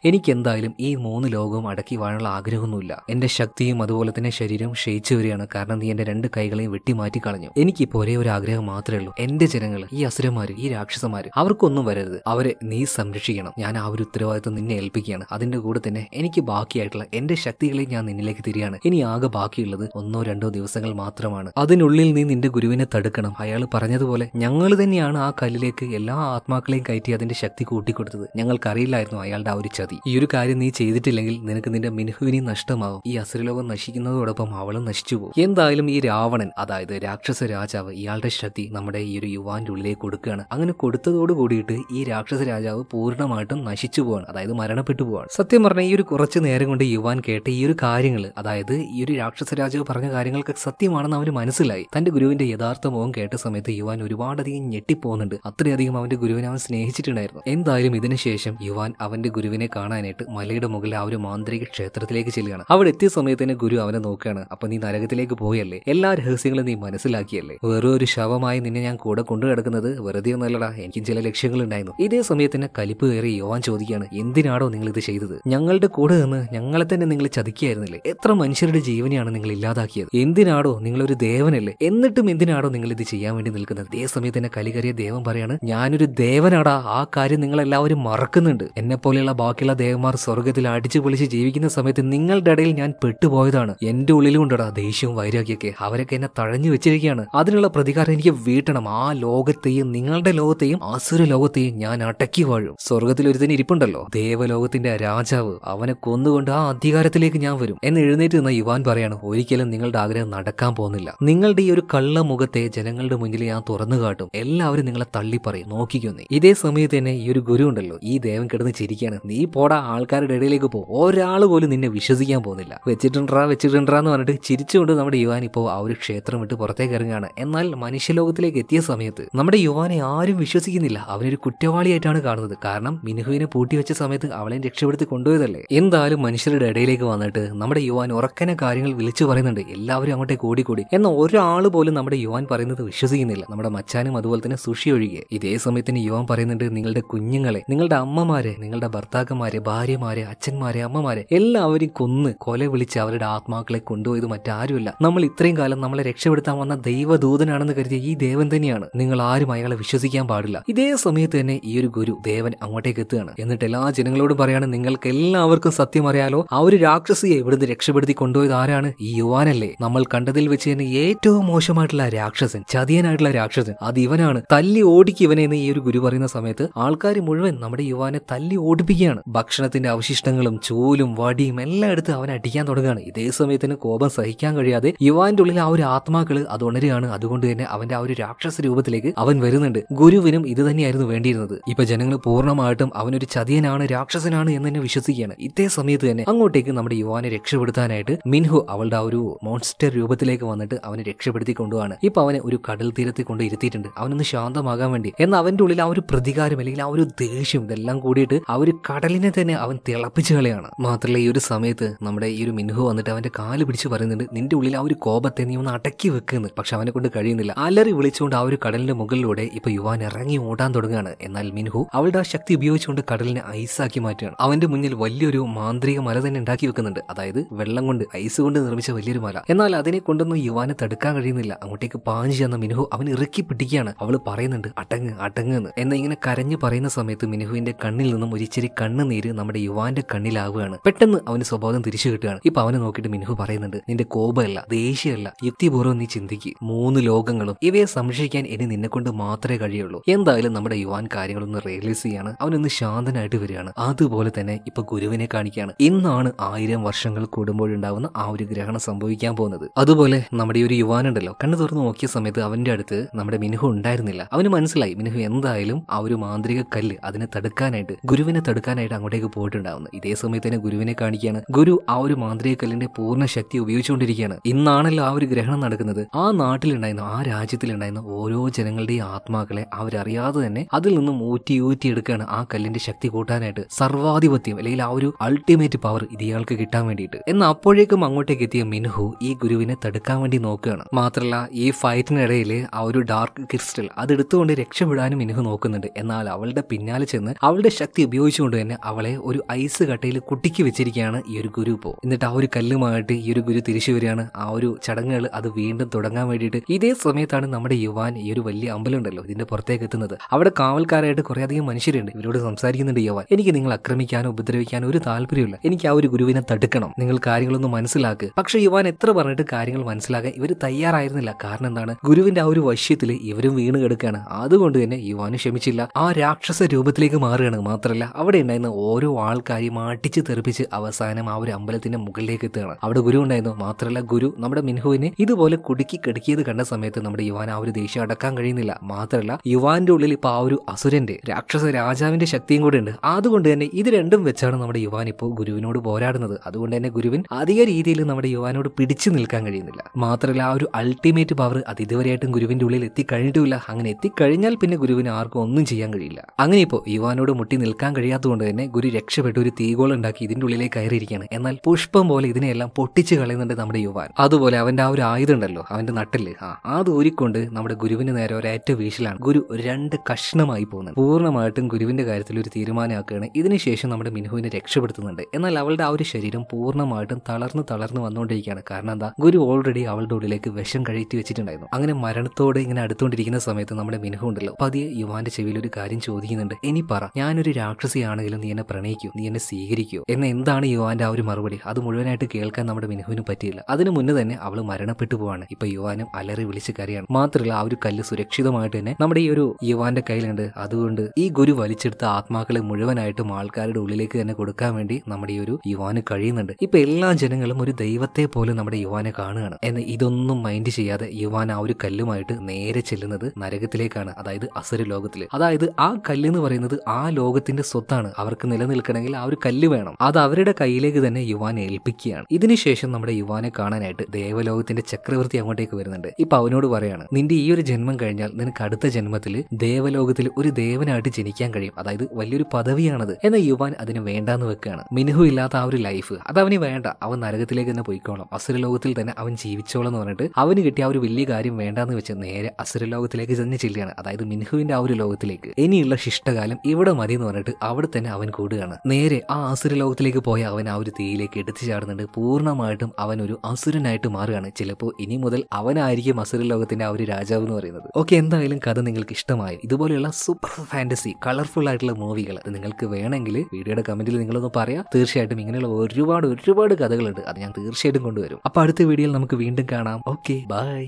Speaker 1: എനിക്ക് എന്തായാലും ഈ മൂന്ന് ലോകവും അടക്കി വാഴാനുള്ള ആഗ്രഹമൊന്നുമില്ല എന്റെ ശക്തിയും അതുപോലെ തന്നെ ശരീരവും ക്ഷയിച്ചു വരികയാണ് കാരണം നീ എന്റെ രണ്ട് കൈകളെ എല്ലാവരെയും വെട്ടിമാറ്റി കളഞ്ഞു എനിക്കിപ്പോൾ ഒരേ ഒരു ആഗ്രഹം മാത്രമേ ഉള്ളൂ എന്റെ ജനങ്ങൾ ഈ അസുരന്മാര് ഈ രാക്ഷസന്മാർ അവർക്കൊന്നും വരരുത് അവരെ നീ സംരക്ഷിക്കണം ഞാൻ ആ ഒരു ഉത്തരവാദിത്വം നിന്നെ ഏൽപ്പിക്കുകയാണ് അതിന്റെ കൂടെ തന്നെ എനിക്ക് ബാക്കിയായിട്ടുള്ള എന്റെ ശക്തികളെ ഞാൻ നിന്നിലേക്ക് തിരിയാണ് ഇനി ആകെ ബാക്കിയുള്ളത് ഒന്നോ രണ്ടോ ദിവസങ്ങൾ മാത്രമാണ് അതിനുള്ളിൽ നീ നിന്റെ ഗുരുവിനെ തടുക്കണം അയാൾ പറഞ്ഞതുപോലെ ഞങ്ങൾ തന്നെയാണ് ആ കല്ലിലേക്ക് എല്ലാ ആത്മാക്കളെയും കയറ്റി അതിന്റെ ശക്തി കൂട്ടിക്കൊടുത്തത് ഞങ്ങൾക്കറിയില്ലായിരുന്നു അയാളുടെ ആ ഒരു ചതി ഈ ഒരു കാര്യം നീ ചെയ്തിട്ടില്ലെങ്കിൽ നിനക്ക് നിന്റെ മിൻഹുവിനെ നഷ്ടമാകും ഈ അസുരലോകം നശിക്കുന്നതോടൊപ്പം അവളും നശിച്ചു പോകും എന്തായാലും ഈ രാവണൻ അതായത് രാക്ഷസ രാജാവ് ഇയാളുടെ ശക്തി നമ്മുടെ ഈ ഒരു യുവാന്റെ ഉള്ളിലേക്ക് കൊടുക്കുകയാണ് അങ്ങനെ കൊടുത്തതോട് കൂടിയിട്ട് ഈ രാക്ഷസ രാജാവ് പൂർണ്ണമായിട്ടും നശിച്ചു പോവാണ് അതായത് മരണപ്പെട്ടു പോവാണ് സത്യം പറഞ്ഞാൽ ഈ ഒരു കുറച്ച് നേരം കൊണ്ട് യുവാൻ കേട്ട ഈ ഒരു കാര്യങ്ങൾ അതായത് ഈ ഒരു രാക്ഷസ രാജാവ് പറഞ്ഞ കാര്യങ്ങൾക്ക് സത്യമാണെന്ന് അവന് മനസ്സിലായി തന്റെ ഗുരുവിന്റെ യഥാർത്ഥ മുഖം കേട്ട സമയത്ത് യുവാൻ ഒരുപാടധികം ഞെട്ടിപ്പോകുന്നുണ്ട് അത്രയധികം അവന്റെ ഗുരുവിനെ അവൻ സ്നേഹിച്ചിട്ടുണ്ടായിരുന്നു എന്തായാലും ഇതിനുശേഷം യുവാൻ അവന്റെ ഗുരുവിനെ കാണാനായിട്ട് മലയുടെ മുകളിൽ ആ ഒരു മാന്ത്രിക ക്ഷേത്രത്തിലേക്ക് ചെല്ലുകയാണ് അവിടെ എത്തിയ സമയത്ത് തന്നെ ഗുരു അവനെ നോക്കുകയാണ് അപ്പൊ നീ നരകത്തിലേക്ക് പോയല്ലേ എല്ലാ രഹസ്യ രഹസ്യങ്ങൾ നീ മനസ്സിലാക്കിയല്ലേ വെറും ഒരു ശവമായി നിന്നെ ഞാൻ കൂടെ കൊണ്ടു കിടക്കുന്നത് വെറുതെ ഒന്നല്ലടാ എനിക്ക് ചില ലക്ഷ്യങ്ങളുണ്ടായിരുന്നു ഇതേ സമയത്തിന് കലിപ്പ് കയറി യോവാൻ ചോദിക്കുകയാണ് എന്തിനാണോ നിങ്ങൾ ഇത് ചെയ്തത് ഞങ്ങളുടെ കൂടെ നിന്ന് ഞങ്ങളെ തന്നെ നിങ്ങൾ ചതിക്കായിരുന്നില്ലേ എത്ര മനുഷ്യരുടെ ജീവനെയാണ് നിങ്ങൾ ഇല്ലാതാക്കിയത് എന്തിനാടോ നിങ്ങളൊരു ദേവനല്ലേ എന്നിട്ടും എന്തിനാടോ നിങ്ങൾ ഇത് ചെയ്യാൻ വേണ്ടി നിൽക്കുന്നത് ഇതേ സമയത്ത് തന്നെ കലികറിയ ദേവൻ പറയാണ് ഞാനൊരു ദേവനാടാ ആ കാര്യം നിങ്ങളെല്ലാവരും മറക്കുന്നുണ്ട് എന്നെ പോലെയുള്ള ബാക്കിയുള്ള ദേവന്മാർ സ്വർഗത്തിൽ അടിച്ചു പൊളിച്ച് ജീവിക്കുന്ന സമയത്ത് നിങ്ങളുടെ ഇടയിൽ ഞാൻ പെട്ടുപോയതാണ് എന്റെ ഉള്ളിലും ഉണ്ടടാ ദേഷ്യവും വൈരാഗ്യൊക്കെ അവരൊക്കെ എന്നെ തഴഞ്ഞു വെച്ചിരിക്കുകയാണ് അതിനുള്ള പ്രതികാരം എനിക്ക് വീട്ടണം ആ ലോകത്തെയും നിങ്ങളുടെ ലോകത്തെയും അസുര ലോകത്തെയും ഞാൻ അടക്കി വാഴും സ്വർഗത്തിൽ ഒരുത്തിന് ഇരിപ്പുണ്ടല്ലോ ദേവലോകത്തിന്റെ രാജാവ് അവനെ കൊന്നുകൊണ്ട് ആ അധികാരത്തിലേക്ക് ഞാൻ വരും എന്ന് എഴുന്നേറ്റ് നിന്ന യുവാൻ പറയാണ് ഒരിക്കലും നിങ്ങളുടെ ആഗ്രഹം നടക്കാൻ പോകുന്നില്ല നിങ്ങളുടെ ഈ ഒരു കള്ള മുഖത്തെ ജനങ്ങളുടെ മുന്നിൽ ഞാൻ തുറന്നു കാട്ടും എല്ലാവരും നിങ്ങളെ തള്ളി പറയും നോക്കിക്കോ ഇതേ സമയത്ത് തന്നെ ഈ ഒരു ഗുരു ഉണ്ടല്ലോ ഈ ദേവൻ കിടന്ന് ചിരിക്കുകയാണ് നീ പോടാ ആൾക്കാരുടെ ഇടയിലേക്ക് പോ ഒരാൾ പോലും നിന്നെ വിശ്വസിക്കാൻ പോകുന്നില്ല വെച്ചിട്ടുണ്ടാ വെച്ചിട്ടുണ്ടാന്ന് പറഞ്ഞിട്ട് ചിരിച്ചുകൊണ്ട് നമ്മുടെ യുവാൻ ഇപ്പോൾ ആ ഒരു ക്ഷേത്രം ക്ഷേത്രം വിട്ട് പുറത്തേക്ക് ഇറങ്ങുകയാണ് എന്നാൽ മനുഷ്യലോകത്തിലേക്ക് എത്തിയ സമയത്ത് നമ്മുടെ യുവാനെ ആരും വിശ്വസിക്കുന്നില്ല അവനൊരു കുറ്റവാളിയായിട്ടാണ് കാണുന്നത് കാരണം മിനുഹുവിനെ പൂട്ടിവെച്ച സമയത്ത് അവളെ രക്ഷപ്പെടുത്തി കൊണ്ടുപോയതല്ലേ എന്തായാലും മനുഷ്യരുടെ ഇടയിലേക്ക് വന്നിട്ട് നമ്മുടെ യുവാൻ ഉറക്കനെ കാര്യങ്ങൾ വിളിച്ചു പറയുന്നുണ്ട് എല്ലാവരും അങ്ങോട്ടേക്ക് കൂടിക്കൂടി എന്ന ഒരാൾ പോലും നമ്മുടെ യുവാൻ പറയുന്നത് വിശ്വസിക്കുന്നില്ല നമ്മുടെ മച്ചാനും അതുപോലെ തന്നെ സുഷി ഒഴികെ ഇതേ സമയത്തിന് യുവാൻ പറയുന്നുണ്ട് നിങ്ങളുടെ കുഞ്ഞുങ്ങളെ നിങ്ങളുടെ അമ്മമാരെ നിങ്ങളുടെ ഭർത്താക്കന്മാരെ ഭാര്യമാരെ അച്ഛന്മാരെ അമ്മമാരെ എല്ലാവരും കൊന്ന് കൊല വിളിച്ച് അവരുടെ ആത്മാക്കളെ കൊണ്ടുപോയത് മറ്റാരുമില്ല നമ്മൾ ഇത്രയും കാലം നമ്മളെ രക്ഷപ്പെടുത്താൻ വന്ന ദൈവദൂതനാണെന്ന് കരുതിയ ഈ ദേവൻ തന്നെയാണ് നിങ്ങൾ ആരും അയാളെ വിശ്വസിക്കാൻ പാടില്ല ഇതേ സമയത്ത് തന്നെ ഈ ഒരു ഗുരു ദേവൻ അങ്ങോട്ടേക്ക് എത്തുകയാണ് എന്നിട്ട് എല്ലാ ജനങ്ങളോടും പറയാണ് നിങ്ങൾക്ക് എല്ലാവർക്കും സത്യം അറിയാലോ ആ ഒരു രാക്ഷസിയെ ഇവിടുന്ന് രക്ഷപ്പെടുത്തി കൊണ്ടുപോയത് ആരാണ് ഈ യുവാനല്ലേ നമ്മൾ കണ്ടതിൽ വെച്ച് തന്നെ ഏറ്റവും മോശമായിട്ടുള്ള രാക്ഷസൻ ചതിയനായിട്ടുള്ള രാക്ഷസൻ അത് ഇവനാണ് തല്ലി ഓടിക്ക് ഇവനെ എന്ന് ഈ ഒരു ഗുരു പറയുന്ന സമയത്ത് ആൾക്കാർ മുഴുവൻ നമ്മുടെ യുവാനെ തല്ലി ഓടിപ്പിക്കുകയാണ് ഭക്ഷണത്തിന്റെ അവശിഷ്ടങ്ങളും ചൂലും വടിയും എല്ലാം എടുത്ത് അവൻ അടിക്കാൻ തുടങ്ങുകയാണ് ഇതേ സമയത്തിന് കോപം സഹിക്കാൻ കഴിയാതെ യുവാന്റെ ഉള്ളിൽ ആ ഒരു ആത്മാക്കൾ അത് ഉണരുകയാണ് അതുകൊണ്ട് തന്നെ അവന്റെ ആ ഒരു രാക്ഷസ രൂപത്തിലേക്ക് അവൻ വരുന്നുണ്ട് ഗുരുവിനും ഇത് തന്നെയായിരുന്നു വേണ്ടിയിരുന്നത് ഇപ്പൊ ജനങ്ങൾ പൂർണ്ണമായിട്ടും അവനൊരു ചതിയനാണ് രാക്ഷസനാണ് എന്ന് തന്നെ വിശ്വസിക്കുകയാണ് ഇതേ സമയത്ത് തന്നെ അങ്ങോട്ടേക്ക് നമ്മുടെ യുവാനെ രക്ഷപ്പെടുത്താനായിട്ട് മിൻഹു അവളുടെ ആ ഒരു മോൺസ്റ്റർ രൂപത്തിലേക്ക് വന്നിട്ട് അവനെ രക്ഷപ്പെടുത്തി കൊണ്ടുപോവാണ് ഇപ്പൊ അവനെ ഒരു കടൽ തീരത്തിൽ കൊണ്ട് ഇരുത്തിയിട്ടുണ്ട് അവനൊന്ന് ശാന്തമാകാൻ വേണ്ടി എന്ന അവന്റെ ഉള്ളിൽ ആ ഒരു പ്രതികാരം അല്ലെങ്കിൽ ആ ഒരു ദേഷ്യം ഇതെല്ലാം കൂടിയിട്ട് ആ ഒരു കടലിനെ തന്നെ അവൻ തിളപ്പിച്ചു കളയാണ് മാത്രമല്ല ഈ ഒരു സമയത്ത് നമ്മുടെ ഈ ഒരു മിൻഹു വന്നിട്ട് അവന്റെ കാല് പിടിച്ച് പറയുന്നുണ്ട് നിന്റെ ഉള്ളിൽ ആ ഒരു കോപത്തെ നീ ഒന്ന് അടക്കി അടക്കി വെക്കുന്നു പക്ഷെ അവനെ കൊണ്ട് കഴിയുന്നില്ല അലറി വിളിച്ചുകൊണ്ട് ആ ഒരു കടലിന്റെ മുകളിലൂടെ ഇപ്പൊ യുവാൻ ഇറങ്ങി ഓടാൻ തുടങ്ങുകയാണ് എന്നാൽ മിൻഹു അവളുടെ ആ ശക്തി ഉപയോഗിച്ചുകൊണ്ട് കടലിനെ ഐസാക്കി മാറ്റുകയാണ് അവന്റെ മുന്നിൽ വലിയൊരു മാന്ത്രിക മല തന്നെ ഉണ്ടാക്കി വെക്കുന്നുണ്ട് അതായത് വെള്ളം കൊണ്ട് ഐസ് കൊണ്ട് നിർമ്മിച്ച വലിയൊരു മല എന്നാൽ അതിനെ കൊണ്ടൊന്നും യുവാനെ തടുക്കാൻ കഴിയുന്നില്ല അങ്ങോട്ടേക്ക് പാഞ്ഞു ചെന്ന മിനുഹു അവൻ ഇറക്കി പിടിക്കുകയാണ് അവൾ പറയുന്നുണ്ട് അടങ്ങ് അടങ്ങ് എന്ന് ഇങ്ങനെ കരഞ്ഞു പറയുന്ന സമയത്ത് മിനുഹുവിന്റെ കണ്ണിൽ നിന്നും ഒരു ഇച്ചിരി കണ്ണുനീര് നമ്മുടെ യുവാന്റെ കണ്ണിലാവുകയാണ് പെട്ടെന്ന് അവന് സ്വഭാവം തിരിച്ചു കിട്ടുകയാണ് ഇപ്പൊ അവനെ നോക്കിയിട്ട് മിനുഹു പറയുന്നുണ്ട് നിന്റെ കോപമല്ല ദേഷ്യമല്ല യുക്തി ബുദ്ധിപൂർവ്വം നീ ചിന്തിക്കും മൂന്ന് ലോകങ്ങളും ഇവയെ സംരക്ഷിക്കാൻ ഇനി നിന്നെ കൊണ്ട് മാത്രമേ കഴിയുള്ളൂ എന്തായാലും നമ്മുടെ യുവാൻ കാര്യങ്ങളൊന്ന് റിയലൈസ് ചെയ്യാണ് അവനൊന്ന് ശാന്തനായിട്ട് വരികയാണ് അതുപോലെ തന്നെ ഇപ്പൊ ഗുരുവിനെ കാണിക്കുകയാണ് ഇന്നാണ് ആയിരം വർഷങ്ങൾ കൂടുമ്പോഴുണ്ടാവുന്ന ആ ഒരു ഗ്രഹണം സംഭവിക്കാൻ പോകുന്നത് അതുപോലെ നമ്മുടെ ഈ ഒരു യുവാനുണ്ടല്ലോ കണ്ണു തുറന്ന് നോക്കിയ സമയത്ത് അവന്റെ അടുത്ത് നമ്മുടെ മിനുഹു ഉണ്ടായിരുന്നില്ല അവന് മനസ്സിലായി മിനുഹു എന്തായാലും ആ ഒരു മാന്ത്രിക കല്ല് അതിനെ തടുക്കാനായിട്ട് ഗുരുവിനെ തടുക്കാനായിട്ട് അങ്ങോട്ടേക്ക് പോയിട്ടുണ്ടാവുന്നു ഇതേ സമയത്ത് തന്നെ ഗുരുവിനെ കാണിക്കുകയാണ് ഗുരു ആ ഒരു മാന്ത്രിക കല്ലിന്റെ പൂർണ്ണ ശക്തി ഉപയോഗിച്ചുകൊണ്ടിരിക്കുകയാണ് ഇന്നാണല്ലോ ആ ഒരു ഗ്രഹണം നടക്കുന്നത് ആ നാട്ടിലുണ്ടായിരുന്ന ആ രാജ്യത്തിലുണ്ടായിരുന്ന ഓരോ ജനങ്ങളുടെയും ആത്മാക്കളെ അവരറിയാതെ തന്നെ അതിൽ നിന്നും ഊറ്റി ഊറ്റി എടുക്കുകയാണ് ആ കല്ലിന്റെ ശക്തി കൂട്ടാനായിട്ട് സർവാധിപത്യം അല്ലെങ്കിൽ ആ ഒരു അൾട്ടിമേറ്റ് പവർ ഇയാൾക്ക് കിട്ടാൻ വേണ്ടിയിട്ട് എന്നാൽ അപ്പോഴേക്കും അങ്ങോട്ടേക്ക് എത്തിയ മിൻഹു ഈ ഗുരുവിനെ തടുക്കാൻ വേണ്ടി നോക്കുകയാണ് മാത്രമല്ല ഈ ഫൈറ്റിനിടയിൽ ആ ഒരു ഡാർക്ക് ക്രിസ്റ്റൽ അതെടുത്തുകൊണ്ട് രക്ഷപ്പെടാനും മിൻഹു നോക്കുന്നുണ്ട് എന്നാൽ അവളുടെ പിന്നാലെ ചെന്ന് അവളുടെ ശക്തി ഉപയോഗിച്ചുകൊണ്ട് തന്നെ അവളെ ഒരു ഐസ് കട്ടയിൽ കുട്ടിക്ക് വെച്ചിരിക്കുകയാണ് ഈ ഒരു ഗുരു ഇപ്പോൾ എന്നിട്ട് ആ ഒരു കല്ലുമായിട്ട് ഈ ഒരു ഗുരു തിരിച്ചു വരികയാണ് ആ ഒരു ചടങ്ങുകൾ അത് വീണ്ടും തുടങ്ങാൻ വേണ്ടിയിട്ട് ഇതേ സമയത്താണ് നമ്മുടെ യുവാൻ ഈ ഒരു വലിയ അമ്പലം ഉണ്ടല്ലോ ഇതിന്റെ പുറത്തേക്ക് എത്തുന്നത് അവിടെ കാവൽക്കാരായിട്ട് കുറെ അധികം മനുഷ്യരുണ്ട് ഇവരോട് സംസാരിക്കുന്നുണ്ട് യുവാൻ എനിക്ക് നിങ്ങൾ ആക്രമിക്കാനോ ഉപദ്രവിക്കാനോ ഒരു താല്പര്യമില്ല എനിക്ക് ആ ഒരു ഗുരുവിനെ തടുക്കണം നിങ്ങൾ കാര്യങ്ങളൊന്നും മനസ്സിലാക്കുക പക്ഷെ യുവാൻ എത്ര പറഞ്ഞിട്ട് കാര്യങ്ങൾ മനസ്സിലാക്കാൻ ഇവർ തയ്യാറായിരുന്നില്ല കാരണം എന്താണ് ഗുരുവിന്റെ ആ ഒരു വശ്യത്തിൽ ഇവരും വീണ് കെടുക്കുകയാണ് അതുകൊണ്ട് തന്നെ യുവാന് ക്ഷമിച്ചില്ല ആ രാക്ഷസ രൂപത്തിലേക്ക് മാറുകയാണ് മാത്രമല്ല അവിടെ ഉണ്ടായിരുന്ന ഓരോ ആൾക്കാരെയും അടിച്ച് തെറിപ്പിച്ച് അവസാനം ആ ഒരു അമ്പലത്തിന്റെ മുകളിലേക്ക് എത്തുകയാണ് അവിടെ ഗുരു ഉണ്ടായിരുന്നു മാത്രമല്ല ഗുരു നമ്മുടെ മിൻഹുവിനെ ഇത് ഇതുപോലെ കുടുക്കി കിടക്കിയത് കണ്ട സമയത്ത് നമ്മുടെ യുവാൻ ആ ഒരു ദേഷ്യം അടക്കാൻ കഴിയുന്നില്ല മാത്രമല്ല യുവാന്റെ ഉള്ളിൽ ഇപ്പൊ ആ ഒരു അസുരന്റെ രാക്ഷസ രാജാവിന്റെ ശക്തിയും കൂടെ ഉണ്ട് അതുകൊണ്ട് തന്നെ ഇത് രണ്ടും വെച്ചാണ് നമ്മുടെ യുവാൻ ഇപ്പോൾ ഗുരുവിനോട് പോരാടുന്നത് അതുകൊണ്ട് തന്നെ ഗുരുവിൻ അധിക രീതിയിൽ നമ്മുടെ യുവാനോട് പിടിച്ചു നിൽക്കാൻ കഴിയുന്നില്ല മാത്രമല്ല ആ ഒരു അൾട്ടിമേറ്റ് പവർ അത് ഇതുവരെയായിട്ടും ഗുരുവിന്റെ ഉള്ളിൽ എത്തിക്കഴിഞ്ഞിട്ടില്ല അങ്ങനെ എത്തിക്കഴിഞ്ഞാൽ പിന്നെ ഗുരുവിന് ആർക്കും ഒന്നും ചെയ്യാൻ കഴിയില്ല അങ്ങനെ ഇപ്പോൾ യുവാനോട് മുട്ടി നിൽക്കാൻ കഴിയാത്തതുകൊണ്ട് തന്നെ ഗുരു രക്ഷപ്പെട്ട് ഒരു തീകോളം ഉണ്ടാക്കി ഇതിന്റെ ഉള്ളിലേക്ക് കയറിയിരിക്കുകയാണ് എന്നാൽ പുഷ്പം പോലെ ഇതിനെയെല്ലാം പൊട്ടിച്ചു കളയുന്നുണ്ട് നമ്മുടെ യുവാൻ അതുപോലെ അവന്റെ ആ ഒരു ആയുധം ഉണ്ടല്ലോ അവൻ്റെ നട്ടില് ആ അത് ഊരിക്കൊണ്ട് നമ്മുടെ ഗുരുവിന് നേരെ ഒരേറ്റ വീശിലാണ് ഗുരു രണ്ട് കഷ്ണമായി പോകുന്നത് പൂർണ്ണമായിട്ടും ഗുരുവിൻ്റെ കാര്യത്തിൽ ഒരു തീരുമാനമാക്കുകയാണ് ഇതിനുശേഷം നമ്മുടെ മിനുവിനെ രക്ഷപ്പെടുത്തുന്നുണ്ട് എന്നാൽ അവളുടെ ആ ഒരു ശരീരം പൂർണ്ണമായിട്ടും തളർന്ന് തളർന്ന് വന്നുകൊണ്ടിരിക്കുകയാണ് കാരണം എന്താ ഗുരു ഓൾറെഡി അവളുടെ ഉള്ളിലേക്ക് വിഷം കഴുകി വെച്ചിട്ടുണ്ടായിരുന്നു അങ്ങനെ മരണത്തോടെ ഇങ്ങനെ അടുത്തുകൊണ്ടിരിക്കുന്ന സമയത്ത് നമ്മുടെ മിനുഹു ഉണ്ടല്ലോ പതിയെ യുവാന്റെ ചെവിയിൽ ഒരു കാര്യം ചോദിക്കുന്നുണ്ട് ഇനി പറ ഞാനൊരു രാക്ഷസിയാണെങ്കിലും നീ എന്നെ പ്രണയിക്കൂ നീ എന്നെ സ്വീകരിക്കൂ എന്ന എന്താണ് യുവാന്റെ ആ ഒരു മറുപടി അത് മുഴുവനായിട്ട് കേൾക്കാൻ നമ്മുടെ മിനുഹുവിന് പറ്റിയില്ല അതിനു മുന്നേ തന്നെ അവൾ മരണപ്പെട്ടു പോവാണ് ഇപ്പൊ യുവാനും അലറി വിളിച്ച് കരയാണ് മാത്രമല്ല ആ ഒരു കല്ല് സുരക്ഷിതമായിട്ട് തന്നെ നമ്മുടെ ഈ ഒരു യുവാന്റെ കയ്യിലുണ്ട് അതുകൊണ്ട് ഈ ഗുരു വലിച്ചെടുത്ത ആത്മാക്കളെ മുഴുവനായിട്ടും ആൾക്കാരുടെ ഉള്ളിലേക്ക് തന്നെ കൊടുക്കാൻ വേണ്ടി നമ്മുടെ ഈ ഒരു യുവാന് കഴിയുന്നുണ്ട് ഇപ്പൊ എല്ലാ ജനങ്ങളും ഒരു ദൈവത്തെ പോലെ നമ്മുടെ യുവാനെ കാണുകയാണ് എന്ന് ഇതൊന്നും മൈൻഡ് ചെയ്യാതെ യുവാൻ ആ ഒരു കല്ലുമായിട്ട് നേരെ ചെല്ലുന്നത് നരകത്തിലേക്കാണ് അതായത് അസുര ലോകത്തിൽ അതായത് ആ കല്ല് എന്ന് പറയുന്നത് ആ ലോകത്തിന്റെ സ്വത്താണ് അവർക്ക് നിലനിൽക്കണമെങ്കിൽ ആ ഒരു കല്ല് വേണം അത് അവരുടെ കയ്യിലേക്ക് തന്നെ യുവാൻ ഏൽപ്പിക്കുകയാണ് ഇതിനുശേഷം നമ്മുടെ യുവാനെ കാണാനായിട്ട് ദേവലോകത്തിന്റെ ചക്ര ചക്രവർത്തി അങ്ങോട്ടേക്ക് വരുന്നുണ്ട് ഇപ്പൊ അവനോട് പറയാണ് നിന്റെ ഈ ഒരു ജന്മം കഴിഞ്ഞാൽ നിനക്ക് അടുത്ത ജന്മത്തിൽ ദേവലോകത്തിൽ ഒരു ദേവനായിട്ട് ജനിക്കാൻ കഴിയും അതായത് വലിയൊരു പദവിയാണത് എന്ന യുവാൻ അതിന് വേണ്ടാന്ന് വെക്കുകയാണ് മിനുഹു ഇല്ലാത്ത ആ ഒരു ലൈഫ് അത് അവന് വേണ്ട അവൻ നരകത്തിലേക്ക് തന്നെ പോയിക്കോളാം അസുരലോകത്തിൽ തന്നെ അവൻ ജീവിച്ചോളാം എന്ന് പറഞ്ഞിട്ട് അവന് കിട്ടിയ ആ ഒരു വലിയ കാര്യം വേണ്ടാന്ന് വെച്ച് നേരെ അസുരലോകത്തിലേക്ക് തന്നെ ചെല്ലുകയാണ് അതായത് മിനുഹുവിന്റെ ആ ഒരു ലോകത്തിലേക്ക് ഇനിയുള്ള ശിഷ്ടകാലം ഇവിടെ മതി എന്ന് പറഞ്ഞിട്ട് അവിടെ തന്നെ അവൻ കൂടുകയാണ് നേരെ ആ അസുരലോകത്തിലേക്ക് പോയ അവൻ ആ ഒരു തീയിലേക്ക് എടുത്തു ചാടുന്നുണ്ട് പൂർണ്ണമായിട്ടും അവൻ ഒരു അസുരനായിട്ട് മാറുകയാണ് ചിലപ്പോൾ ഇനി മുതൽ അവനായിരിക്കും അസുര ലോകത്തിന്റെ ആ ഒരു രാജാവ് എന്ന് പറയുന്നത് ഓക്കെ എന്തായാലും കഥ നിങ്ങൾക്ക് ഇഷ്ടമായി ഇതുപോലെയുള്ള സൂപ്പർ ഫാന്റസി കളർഫുൾ ആയിട്ടുള്ള മൂവികൾ നിങ്ങൾക്ക് വേണമെങ്കിൽ വീഡിയോയുടെ കമന്റിൽ നിങ്ങളൊന്ന് പറയാം തീർച്ചയായിട്ടും ഇങ്ങനെയുള്ള ഒരുപാട് ഒരുപാട് കഥകളുണ്ട് അത് ഞാൻ തീർച്ചയായിട്ടും കൊണ്ടുവരും അപ്പോൾ അടുത്ത വീഡിയോയിൽ നമുക്ക് വീണ്ടും കാണാം ഓക്കെ ബൈ